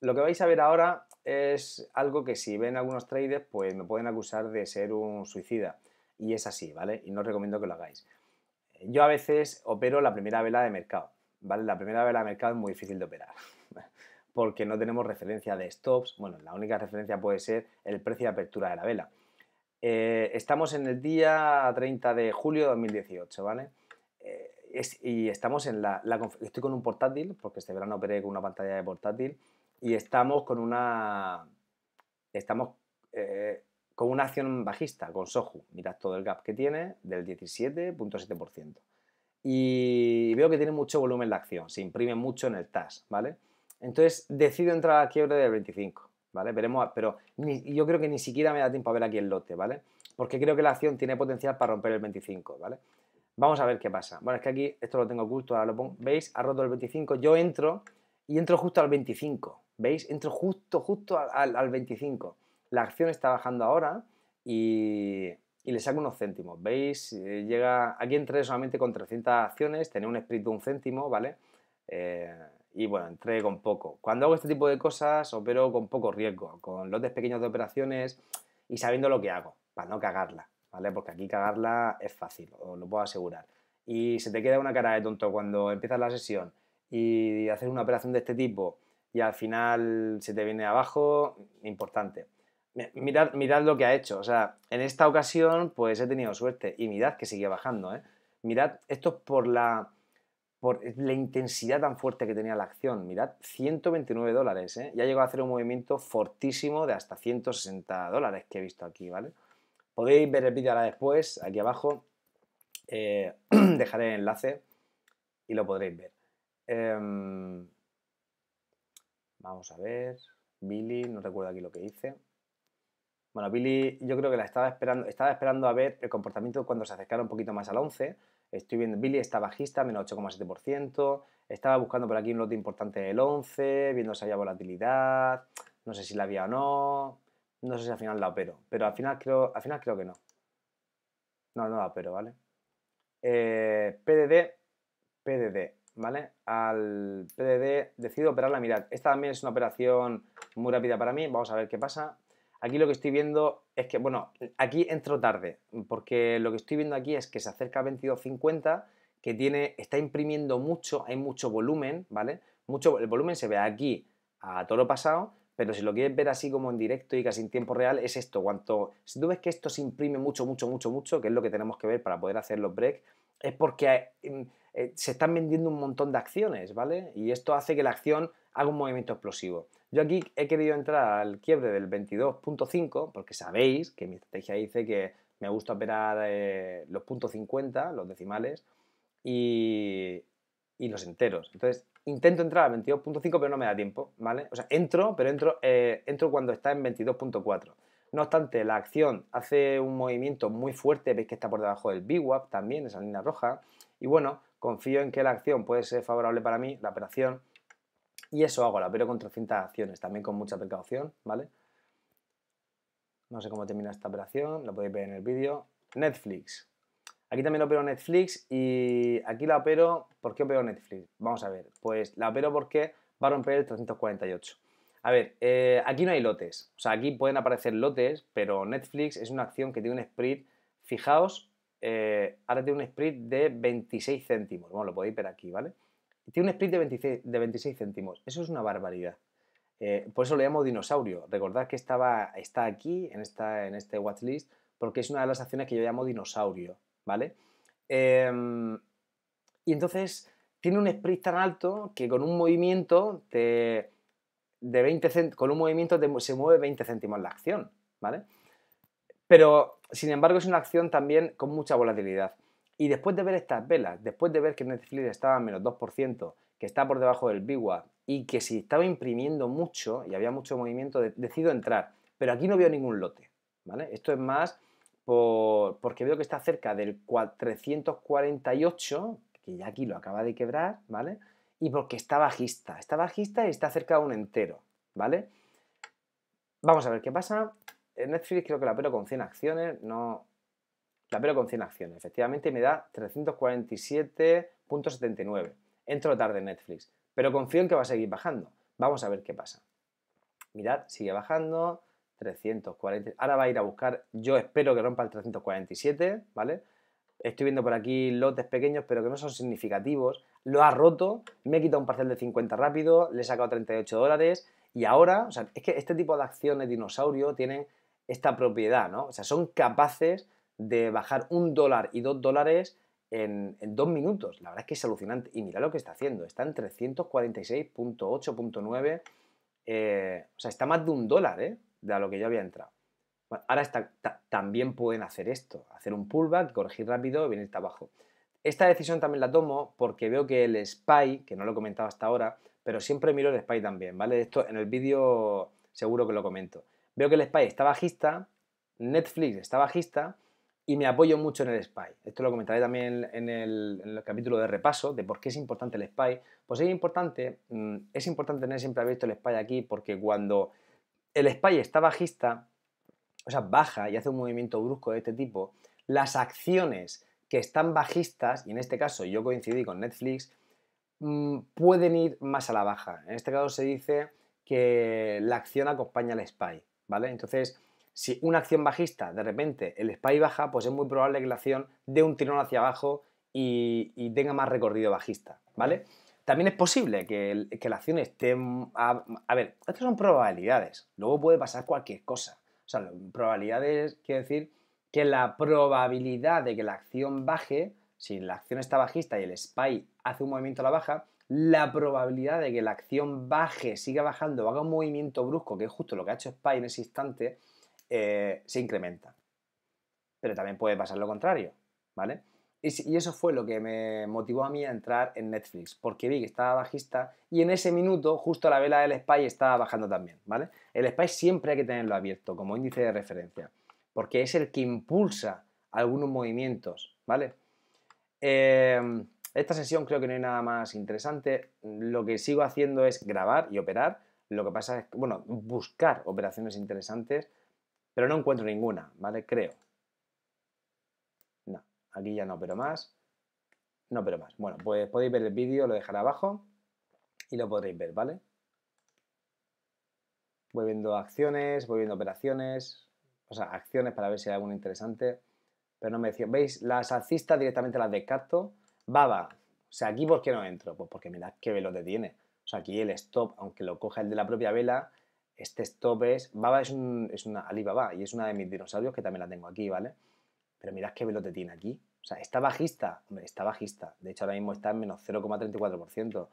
lo que vais a ver ahora es algo que si ven algunos traders, pues me pueden acusar de ser un suicida. Y es así, ¿vale? Y no os recomiendo que lo hagáis. Yo a veces opero la primera vela de mercado, ¿vale? La primera vela de mercado es muy difícil de operar, [LAUGHS] porque no tenemos referencia de stops. Bueno, la única referencia puede ser el precio de apertura de la vela. Eh, estamos en el día 30 de julio de 2018, ¿vale? Eh, y estamos en la, Estoy con un portátil, porque este verano operé con una pantalla de portátil, y estamos con una. Estamos eh, con una acción bajista, con Soju. Mirad todo el gap que tiene, del 17.7%. Y veo que tiene mucho volumen la acción, se imprime mucho en el TAS, ¿vale? Entonces decido entrar a quiebre del 25 ¿vale? Veremos, pero yo creo que ni siquiera me da tiempo a ver aquí el lote, ¿vale? Porque creo que la acción tiene potencial para romper el 25, ¿vale? Vamos a ver qué pasa. Bueno, es que aquí esto lo tengo oculto, ahora lo pongo. ¿Veis? Ha roto el 25. Yo entro y entro justo al 25. ¿Veis? Entro justo, justo al, 25. La acción está bajando ahora y, y, le saco unos céntimos. ¿Veis? Eh, llega. Aquí entré solamente con 300 acciones, tenía un split de un céntimo, ¿vale? Eh, y bueno, entré con poco. Cuando hago este tipo de cosas, opero con poco riesgo, con lotes pequeños de operaciones y sabiendo lo que hago, para no cagarla, ¿vale? Porque aquí cagarla es fácil, os lo puedo asegurar. Y se te queda una cara de tonto cuando empiezas la sesión y haces una operación de este tipo y al final se te viene abajo, importante. Mirad, mirad lo que ha hecho, o sea, en esta ocasión pues he tenido suerte y mirad que sigue bajando, ¿eh? Mirad, esto es por la por la intensidad tan fuerte que tenía la acción. Mirad, 129 dólares, ¿eh? ya llegó a hacer un movimiento fortísimo de hasta 160 dólares que he visto aquí, ¿vale? Podéis ver el vídeo ahora después, aquí abajo, eh, [CLEARS THROAT] dejaré el enlace y lo podréis ver. Em, vamos a ver, Billy, no recuerdo aquí lo que hice. Bueno, Billy yo creo que la estaba esperando, estaba esperando a ver el comportamiento cuando se acercara un poquito más al 11, Estoy viendo, Billy está bajista, menos 8,7%. Estaba buscando por aquí un lote importante del 11, viendo si había volatilidad. No sé si la había o no. No sé si al final la opero. Pero al final creo, al final creo que no. No, no la opero, ¿vale? Eh, PDD, PDD, ¿vale? Al PDD decido operarla, mirad, esta también es una operación muy rápida para mí, vamos a ver qué pasa. Aquí lo que estoy viendo es que, bueno, aquí entro tarde, porque lo que estoy viendo aquí es que se acerca a 22.50, que tiene, está imprimiendo mucho, hay mucho volumen, ¿vale? Mucho, el volumen se ve aquí a todo lo pasado, pero si lo quieres ver así como en directo y casi en tiempo real, es esto. Cuanto, si tú ves que esto se imprime mucho, mucho, mucho, mucho, que es lo que tenemos que ver para poder hacer los breaks, es porque mm, eh, se están vendiendo un montón de acciones, ¿vale? Y esto hace que la acción haga un movimiento explosivo. Yo aquí he querido entrar al quiebre del 22.5 porque sabéis que mi estrategia dice que me gusta operar eh, los puntos 50, los decimales y, los enteros. Entonces, intento entrar al 22.5 pero no me da tiempo, ¿vale? O sea, entro, pero entro, eh, entro cuando está en 22.4. No obstante, la acción hace un movimiento muy fuerte, veis que está por debajo del VWAP también, esa línea roja, y bueno, confío en que la acción puede ser favorable para mí, la operación, y eso hago, la opero con 300 acciones, también con mucha precaución, ¿vale? No sé cómo termina esta operación, lo podéis ver en el vídeo. Netflix. Aquí también opero Netflix y aquí la opero, ¿por qué opero Netflix? Vamos a ver, pues la opero porque va a romper el 348. A ver, eh, aquí no hay lotes. O sea, aquí pueden aparecer lotes, pero Netflix es una acción que tiene un spread, fijaos, eh, ahora tiene un spread de 26 céntimos. Bueno, lo podéis ver aquí, ¿vale? Tiene un spread de 26, céntimos. Eso es una barbaridad. Eh, por eso lo llamo dinosaurio. Recordad que estaba, está aquí en, esta, en este watchlist porque es una de las acciones que yo llamo dinosaurio, ¿vale? Em, y entonces tiene un spread tan alto que con un movimiento te, de 20 con un movimiento se mueve 20 céntimos la acción, ¿vale? Pero, sin embargo, es una acción también con mucha volatilidad. Y después de ver estas velas, después de ver que Netflix estaba a menos 2%, que está por debajo del BIWA y que si estaba imprimiendo mucho y había mucho movimiento, decido entrar. Pero aquí no veo ningún lote, ¿vale? Esto es más porque veo que está cerca del 448, que ya aquí lo acaba de quebrar, ¿vale? y porque está bajista. Está bajista y está cerca de un entero, ¿vale? Vamos a ver qué pasa. En Netflix creo que la pero con 100 acciones, no... La pero con 100 acciones, efectivamente me da 347.79. Entro tarde en Netflix, pero confío en que va a seguir bajando. Vamos a ver qué pasa. Mirad, sigue bajando, 340. Ahora va a ir a buscar, yo espero que rompa el 347, ¿vale? Estoy viendo por aquí lotes pequeños, pero que no son significativos lo ha roto, me he quitado un parcel de 50 rápido, le he sacado 38 dólares y ahora, o sea, es que este tipo de acciones dinosaurio tienen esta propiedad, ¿no? O sea, son capaces de bajar un dólar y dos dólares en, dos minutos. La verdad es que es alucinante. Y mira lo que está haciendo. Está en 346.8.9. Eh, o sea, está más de un dólar ¿eh? de a lo que yo había entrado. ahora también pueden hacer esto. Hacer un pullback, corregir rápido y hasta abajo. Esta decisión también la tomo porque veo que el SPY, que no lo he comentado hasta ahora, pero siempre miro el SPY también, ¿vale? Esto en el vídeo seguro que lo comento. Veo que el SPY está bajista, Netflix está bajista y me apoyo mucho en el SPY. Esto lo comentaré también en el, capítulo de repaso de por qué es importante el SPY. Pues es importante, mm, es importante tener siempre abierto el SPY aquí porque cuando el SPY está bajista, o sea, baja y hace un movimiento brusco de este tipo, las acciones que están bajistas, y en este caso yo coincidí con Netflix, mm, pueden ir más a la baja. En este caso se dice que la acción acompaña al SPY, ¿vale? Entonces, si una acción bajista, de repente el SPY baja, pues es muy probable que la acción dé un tirón hacia abajo y, tenga más recorrido bajista, ¿vale? También es posible que, que la acción esté... A, a, ver, estas son probabilidades. Luego puede pasar cualquier cosa. O sea, probabilidades quiere decir que la probabilidad de que la acción baje, si la acción está bajista y el SPY hace un movimiento a la baja, la probabilidad de que la acción baje, siga bajando, haga un movimiento brusco, que es justo lo que ha hecho SPY en ese instante, eh, se incrementa. Pero también puede pasar lo contrario, ¿vale? Y, eso fue lo que me motivó a mí a entrar en Netflix, porque vi que estaba bajista y en ese minuto justo la vela del SPY estaba bajando también, ¿vale? El SPY siempre hay que tenerlo abierto como índice de referencia porque es el que impulsa algunos movimientos, ¿vale? Em, esta sesión creo que no hay nada más interesante. Lo que sigo haciendo es grabar y operar. Lo que pasa es, bueno, buscar operaciones interesantes, pero no encuentro ninguna, ¿vale? Creo. No, aquí ya no opero más. No opero más. Bueno, pues podéis ver el vídeo, lo dejaré abajo y lo podréis ver, ¿vale? Voy viendo acciones, voy viendo operaciones, o sea, acciones para ver si hay alguna interesante, pero no me decían, ¿veis? Las alcistas directamente las descarto. Baba, o sea, aquí ¿por qué no entro? Pues porque mirad qué velote tiene. O sea, aquí el stop, aunque lo coja el de la propia vela, este stop es... Baba es, un, es una Alibaba y es una de mis dinosaurios que también la tengo aquí, ¿vale? Pero mirad qué te tiene aquí. O sea, está bajista, está bajista. De hecho, ahora mismo está en menos 0,34%.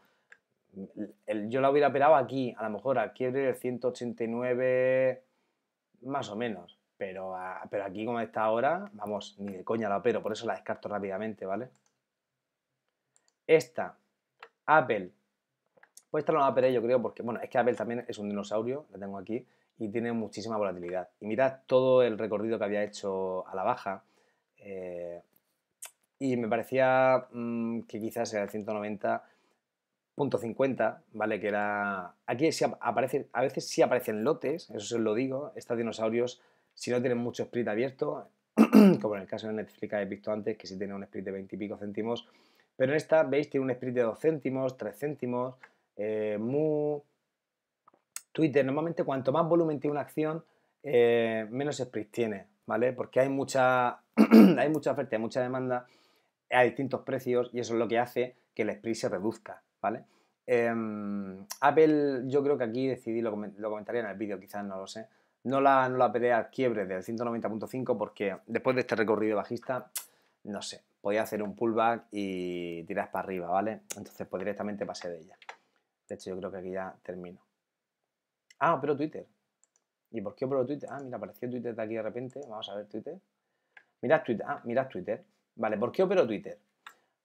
Yo la hubiera operado aquí, a lo mejor aquí quiebre el 189, más o menos. Pero, pero aquí, como está ahora, vamos, ni de coña la opero, por eso la descarto rápidamente, ¿vale? Esta, Apple. Pues esta no la operé yo creo porque, bueno, es que Apple también es un dinosaurio, la tengo aquí, y tiene muchísima volatilidad. Y mirad todo el recorrido que había hecho a la baja. Eh, y me parecía mm, que quizás era el 190.50, ¿vale? Que era... Aquí aparece, a veces sí aparecen lotes, eso se lo digo, estos dinosaurios si no tienen mucho split abierto, [CLEARS THROAT] como en el caso de Netflix que habéis visto antes, que sí tiene un split de 20 y pico céntimos, pero en esta, veis, tiene un split de 2 céntimos, 3 céntimos, eh, Twitter, normalmente cuanto más volumen tiene una acción, eh, menos split tiene, ¿vale? Porque hay mucha, [CLEARS THROAT] hay mucha oferta, y mucha demanda a distintos precios y eso es lo que hace que el split se reduzca, ¿vale? Em, Apple, yo creo que aquí decidí, lo comentaría en el vídeo, quizás no lo sé, no la, no la quiebre del 190.5 porque después de este recorrido bajista, no sé, podía hacer un pullback y tirar para arriba, ¿vale? Entonces pues directamente pasé de ella. De hecho yo creo que aquí ya termino. Ah, pero Twitter. ¿Y por qué pero Twitter? Ah, mira, apareció Twitter de aquí de repente. Vamos a ver Twitter. Mirad Twitter. Ah, mirad Twitter. Vale, ¿por qué opero Twitter?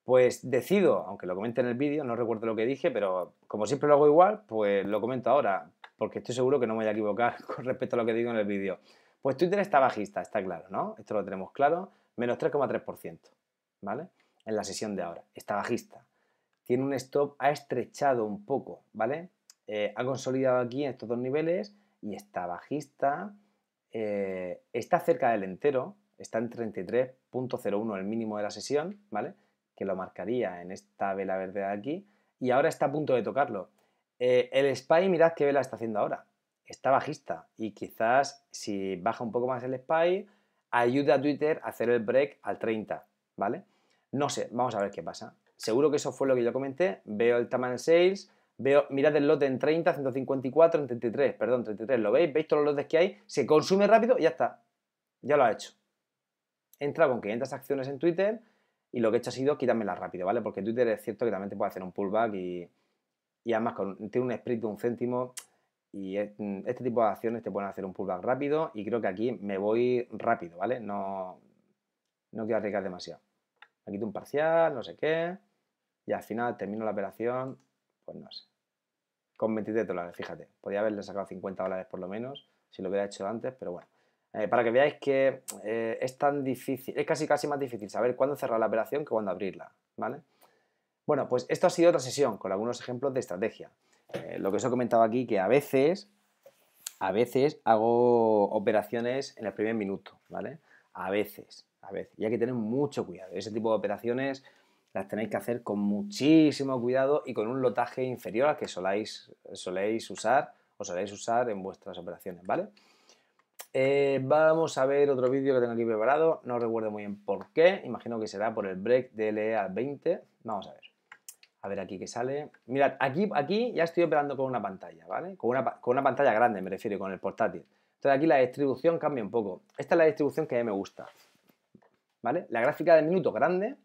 Pues decido, aunque lo comente en el vídeo, no recuerdo lo que dije, pero como siempre lo hago igual, pues lo comento ahora porque estoy seguro que no me voy a equivocar [LAUGHS] con respecto a lo que digo en el vídeo. Pues Twitter está bajista, está claro, ¿no? Esto lo tenemos claro, menos 3,3%, ¿vale? En la sesión de ahora, está bajista. Tiene un stop, ha estrechado un poco, ¿vale? Eh, ha consolidado aquí en estos dos niveles y está bajista, eh, está cerca del entero, está en 33.01 el mínimo de la sesión, ¿vale? Que lo marcaría en esta vela verde de aquí y ahora está a punto de tocarlo. Eh, el SPY, mirad qué vela está haciendo ahora. Está bajista y quizás si baja un poco más el SPY, ayuda a Twitter a hacer el break al 30, ¿vale? No sé, vamos a ver qué pasa. Seguro que eso fue lo que yo comenté. Veo el tamaño sales, veo, mirad el lote en 30, 154, en 33, perdón, 33, ¿lo veis? ¿Veis todos los lotes que hay? Se consume rápido y ya está. Ya lo ha hecho. Entra con 500 acciones en Twitter y lo que he hecho ha sido quítamela rápido, ¿vale? Porque Twitter es cierto que también te puede hacer un pullback y y además con, tiene un espíritu de un céntimo y mm, este tipo de acciones te pueden hacer un pullback rápido y creo que aquí me voy rápido, ¿vale? No, no quiero arriesgar demasiado. Me quito un parcial, no sé qué, y al final termino la operación, pues no sé, con 23 dólares, fíjate. Podría haberle sacado 50 dólares por lo menos, si lo hubiera hecho antes, pero bueno. Eh, para que veáis que eh, es tan difícil, es casi casi más difícil saber cuándo cerrar la operación que cuándo abrirla, ¿vale? Bueno, pues esto ha sido otra sesión con algunos ejemplos de estrategia. Eh, lo que os he comentado aquí, que a veces, a veces hago operaciones en el primer minuto, ¿vale? A veces, a veces. Y hay que tener mucho cuidado. Ese tipo de operaciones las tenéis que hacer con muchísimo cuidado y con un lotaje inferior al que soláis, soléis usar o soléis usar en vuestras operaciones, ¿vale? Eh, vamos a ver otro vídeo que tengo aquí preparado, no recuerdo muy bien por qué, imagino que será por el break de LEA 20, vamos a ver. A ver aquí que sale. Mirad, aquí, aquí ya estoy operando con una pantalla, ¿vale? Con una, pantalla grande, me refiero, con el portátil. Entonces aquí la distribución cambia un poco. Esta es la distribución que a mí me gusta. ¿Vale? La gráfica de minuto grande,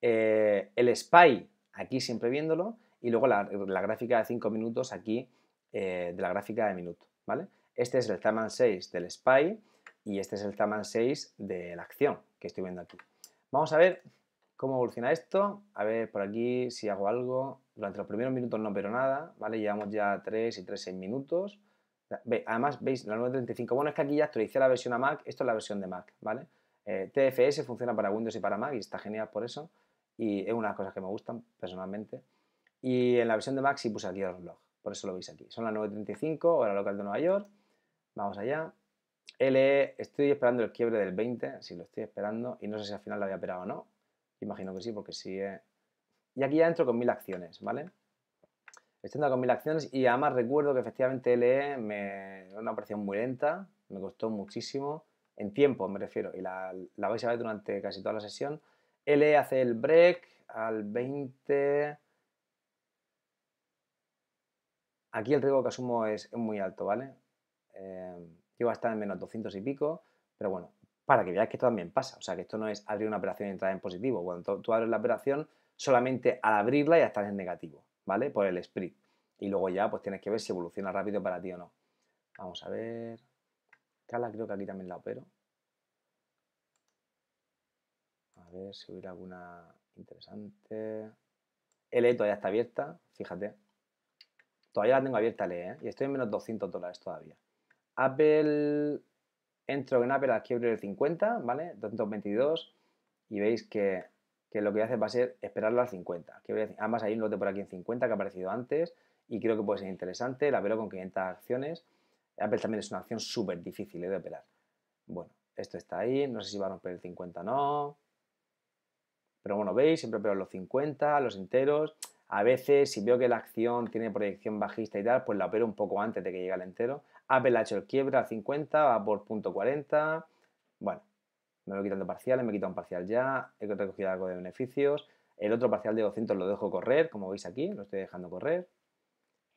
eh, el SPY aquí siempre viéndolo y luego la, gráfica de 5 minutos aquí eh, de la gráfica de minuto. ¿vale? Este es el Taman 6 del SPY y este es el Taman 6 de la acción que estoy viendo aquí. Vamos a ver ¿Cómo evoluciona esto? A ver, por aquí si hago algo. Durante los primeros minutos no pero nada, ¿vale? Llevamos ya 3 y 3, 6 minutos. Además, veis, la 935. Bueno, es que aquí ya actualicé la versión a Mac. Esto es la versión de Mac, ¿vale? Eh, TFS funciona para Windows y para Mac y está genial por eso. Y es una de las cosas que me gustan personalmente. Y en la versión de Mac sí puse aquí el blog. Por eso lo veis aquí. Son las 9.35, hora local de Nueva York. Vamos allá. LE, estoy esperando el quiebre del 20, si lo estoy esperando, y no sé si al final lo había operado o no. Imagino que sí, porque sí. Eh. Y aquí ya entro con mil acciones, ¿vale? Estando con mil acciones y además recuerdo que efectivamente LE me una operación muy lenta, me costó muchísimo, en tiempo me refiero, y la, vais a ver durante casi toda la sesión. LE hace el break al 20... Aquí el riesgo que asumo es muy alto, ¿vale? iba eh, a estar en menos 200 y pico, pero bueno, para que veáis que esto también pasa. O sea, que esto no es abrir una operación y entrar en positivo. Cuando tú abres la operación, solamente al abrirla ya estás en negativo, ¿vale? Por el spread. Y luego ya pues tienes que ver si evoluciona rápido para ti o no. Vamos a ver. Cala creo que aquí también la opero. A ver si hubiera alguna interesante. LE todavía está abierta, fíjate. Todavía la tengo abierta LE, ¿eh? Y estoy en menos 200 dólares todavía. Apple entro en Apple, abrir el 50, ¿vale? 222 y veis que, lo que hace va a ser esperarlo al 50. además hay un lote por aquí en 50 que ha aparecido antes y creo que puede ser interesante, la veo con 500 acciones. Apple también es una acción súper difícil ¿eh? de operar. Bueno, esto está ahí, no sé si va a romper el 50 o no. Pero bueno, veis, siempre opero los 50, los enteros. A veces, si veo que la acción tiene proyección bajista y tal, pues la opero un poco antes de que llegue al entero. Apple ha hecho el quiebra al 50, va por 40. Bueno, me voy quitando parciales, me he quitado un parcial ya, he recogido algo de beneficios. El otro parcial de 200 lo dejo correr, como veis aquí, lo estoy dejando correr.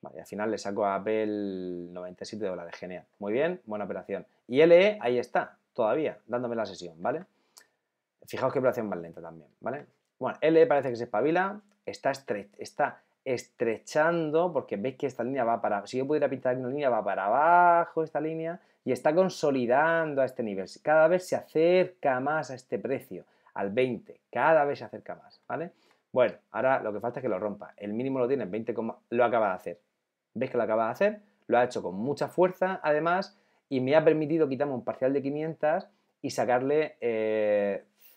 al final le saco a Apple 97 dólares, genial. Muy bien, buena operación. Y LE ahí está, todavía, dándome la sesión, ¿vale? Fijaos qué operación más lenta también, ¿vale? Bueno, LE parece que se espabila, está, estrecha, está estrechando, porque veis que esta línea va para... Si yo pudiera pintar aquí una línea, va para abajo esta línea y está consolidando a este nivel. Cada vez se acerca más a este precio, al 20. Cada vez se acerca más, ¿vale? Bueno, ahora lo que falta es que lo rompa. El mínimo lo tiene 20, lo acaba de hacer. ¿Veis que lo acaba de hacer? Lo ha hecho con mucha fuerza, además, y me ha permitido quitarme un parcial de 500 y sacarle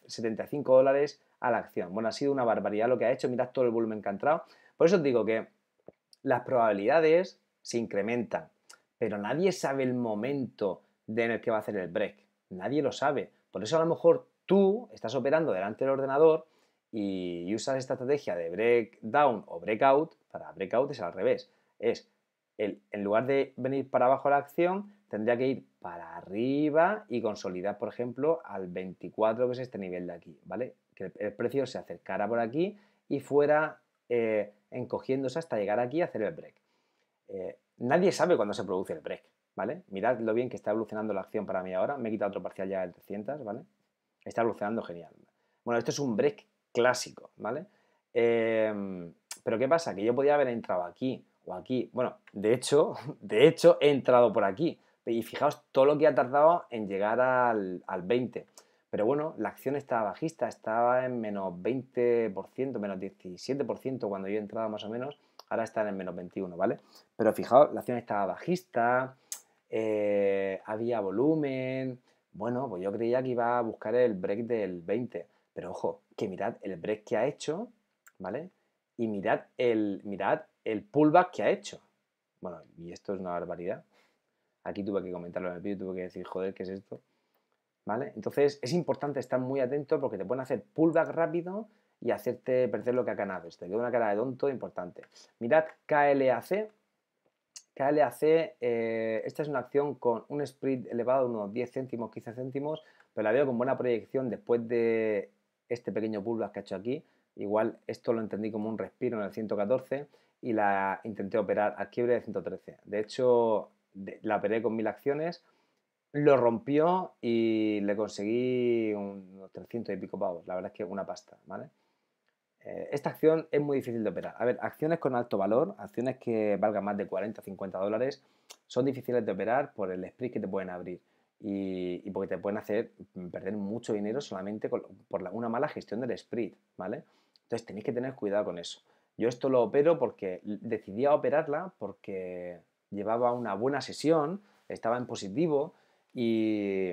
75 eh, dólares a la acción. Bueno, ha sido una barbaridad lo que ha hecho. Mirad todo el volumen que ha entrado. Por eso os digo que las probabilidades se incrementan, pero nadie sabe el momento en el que va a hacer el break. Nadie lo sabe. Por eso a lo mejor tú estás operando delante del ordenador y usas esta estrategia de breakdown o breakout, para breakout es al revés, es en lugar de venir para abajo la acción, tendría que ir para arriba y consolidar, por ejemplo, al 24, que es este nivel de aquí, ¿vale? Que el precio se acercara por aquí y fuera eh, encogiéndose hasta llegar aquí a hacer el break. Eh, nadie sabe cuándo se produce el break, ¿vale? Mirad lo bien que está evolucionando la acción para mí ahora. Me he quitado otro parcial ya de 300, ¿vale? Está evolucionando genial. Bueno, esto es un break clásico, ¿vale? Eh, pero ¿qué pasa? Que yo podía haber entrado aquí o aquí. Bueno, de hecho, [LAUGHS] de hecho he entrado por aquí. Y fijaos todo lo que ha tardado en llegar al, al 20. Pero bueno, la acción estaba bajista, estaba en menos 20%, menos 17% cuando yo entraba más o menos, ahora está en menos 21, ¿vale? Pero fijaos, la acción estaba bajista, eh, había volumen, bueno, pues yo creía que iba a buscar el break del 20, pero ojo, que mirad el break que ha hecho, ¿vale? Y mirad el, mirad el pullback que ha hecho. Bueno, y esto es una barbaridad. Aquí tuve que comentarlo en el vídeo, tuve que decir, joder, ¿qué es esto? Entonces es importante estar muy atento porque te pueden hacer pullback rápido y hacerte perder lo que ha ganado. Te queda una cara de tonto importante. Mirad KLAC. KLAC, eh, esta es una acción con un spread elevado de unos 10 céntimos, 15 céntimos, pero la veo con buena proyección después de este pequeño pullback que ha hecho aquí. Igual esto lo entendí como un respiro en el 114 y la intenté operar al quiebre de 113. De hecho, la operé con mil acciones lo rompió y le conseguí unos 300 y pico pavos. La verdad es que una pasta, ¿vale? Eh, esta acción es muy difícil de operar. A ver, acciones con alto valor, acciones que valgan más de 40 o 50 dólares, son difíciles de operar por el split que te pueden abrir y, porque te pueden hacer perder mucho dinero solamente por una mala gestión del split, ¿vale? Entonces tenéis que tener cuidado con eso. Yo esto lo opero porque decidí operarla porque llevaba una buena sesión, estaba en positivo, y,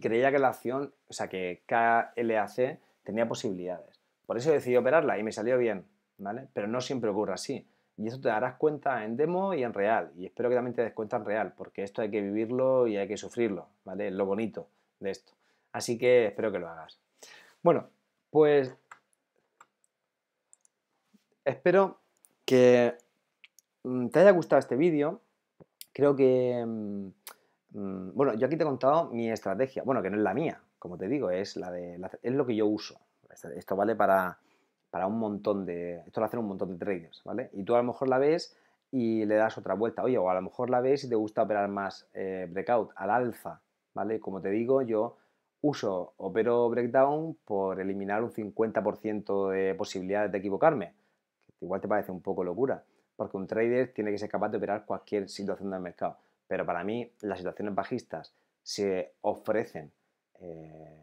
creía que la acción, o sea, que KLAC tenía posibilidades. Por eso decidí operarla y me salió bien, ¿vale? Pero no siempre ocurre así. Y eso te darás cuenta en demo y en real. Y espero que también te des cuenta en real, porque esto hay que vivirlo y hay que sufrirlo, ¿vale? Lo bonito de esto. Así que espero que lo hagas. Bueno, pues espero que mm, te haya gustado este vídeo. Creo que mm, Mm, bueno, yo aquí te he contado mi estrategia, bueno, que no es la mía, como te digo, es, la de, es lo que yo uso. Esto vale para, un montón de... Esto lo hacen un montón de traders, ¿vale? Y tú a lo mejor la ves y le das otra vuelta, oye, o a lo mejor la ves y te gusta operar más eh, breakout al alza, ¿vale? Como te digo, yo uso, opero breakdown por eliminar un 50% de posibilidades de equivocarme, igual te parece un poco locura, porque un trader tiene que ser capaz de operar cualquier situación del mercado. Pero para mí las situaciones bajistas se ofrecen eh,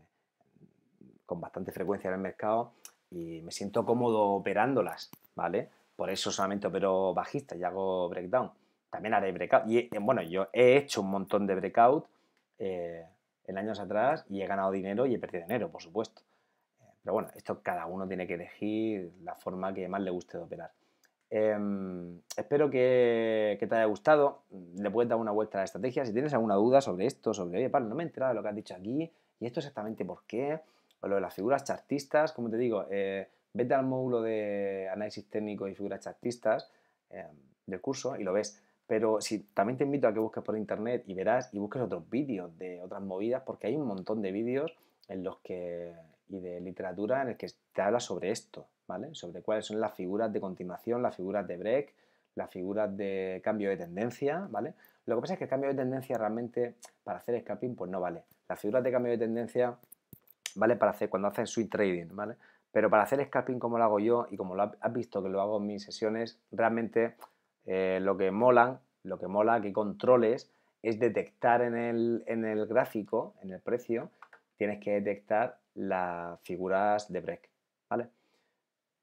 con bastante frecuencia en el mercado y me siento cómodo operándolas, ¿vale? Por eso solamente opero bajista y hago breakdown. También haré breakout. Y eh, bueno, yo he hecho un montón de breakout eh, en años atrás y he ganado dinero y he perdido dinero, por supuesto. Pero bueno, esto cada uno tiene que elegir la forma que más le guste de operar. Em, espero que, te haya gustado. Le puedes dar una vuelta a la estrategia. Si tienes alguna duda sobre esto, sobre, oye, no me he enterado de lo que has dicho aquí y esto exactamente por qué, o lo de las figuras chartistas, como te digo, eh, vete al módulo de análisis técnico y figuras chartistas eh, del curso y lo ves. Pero si, también te invito a que busques por internet y verás y busques otros vídeos de otras movidas, porque hay un montón de vídeos en los que y de literatura en el que te habla sobre esto, sobre cuáles son las figuras de continuación, las figuras de break, las figuras de cambio de tendencia, ¿vale? Lo que pasa es que el cambio de tendencia realmente para hacer scalping pues no vale. Las figuras de cambio de tendencia vale para hacer cuando haces swing trading, ¿vale? Pero para hacer scalping como lo hago yo y como lo has visto que lo hago en mis sesiones, realmente lo que molan, lo que mola que controles es detectar el, en el gráfico, en el precio, tienes que detectar las figuras de break.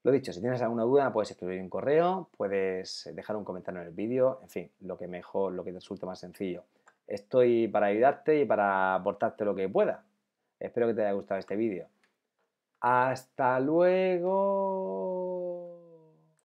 Lo dicho, si tienes alguna duda puedes escribir un correo, puedes eh, dejar un comentario en el vídeo, en fin, lo que mejor, lo que te resulte más sencillo. Estoy para ayudarte y para aportarte lo que pueda. Espero que te haya gustado este vídeo. Hasta luego.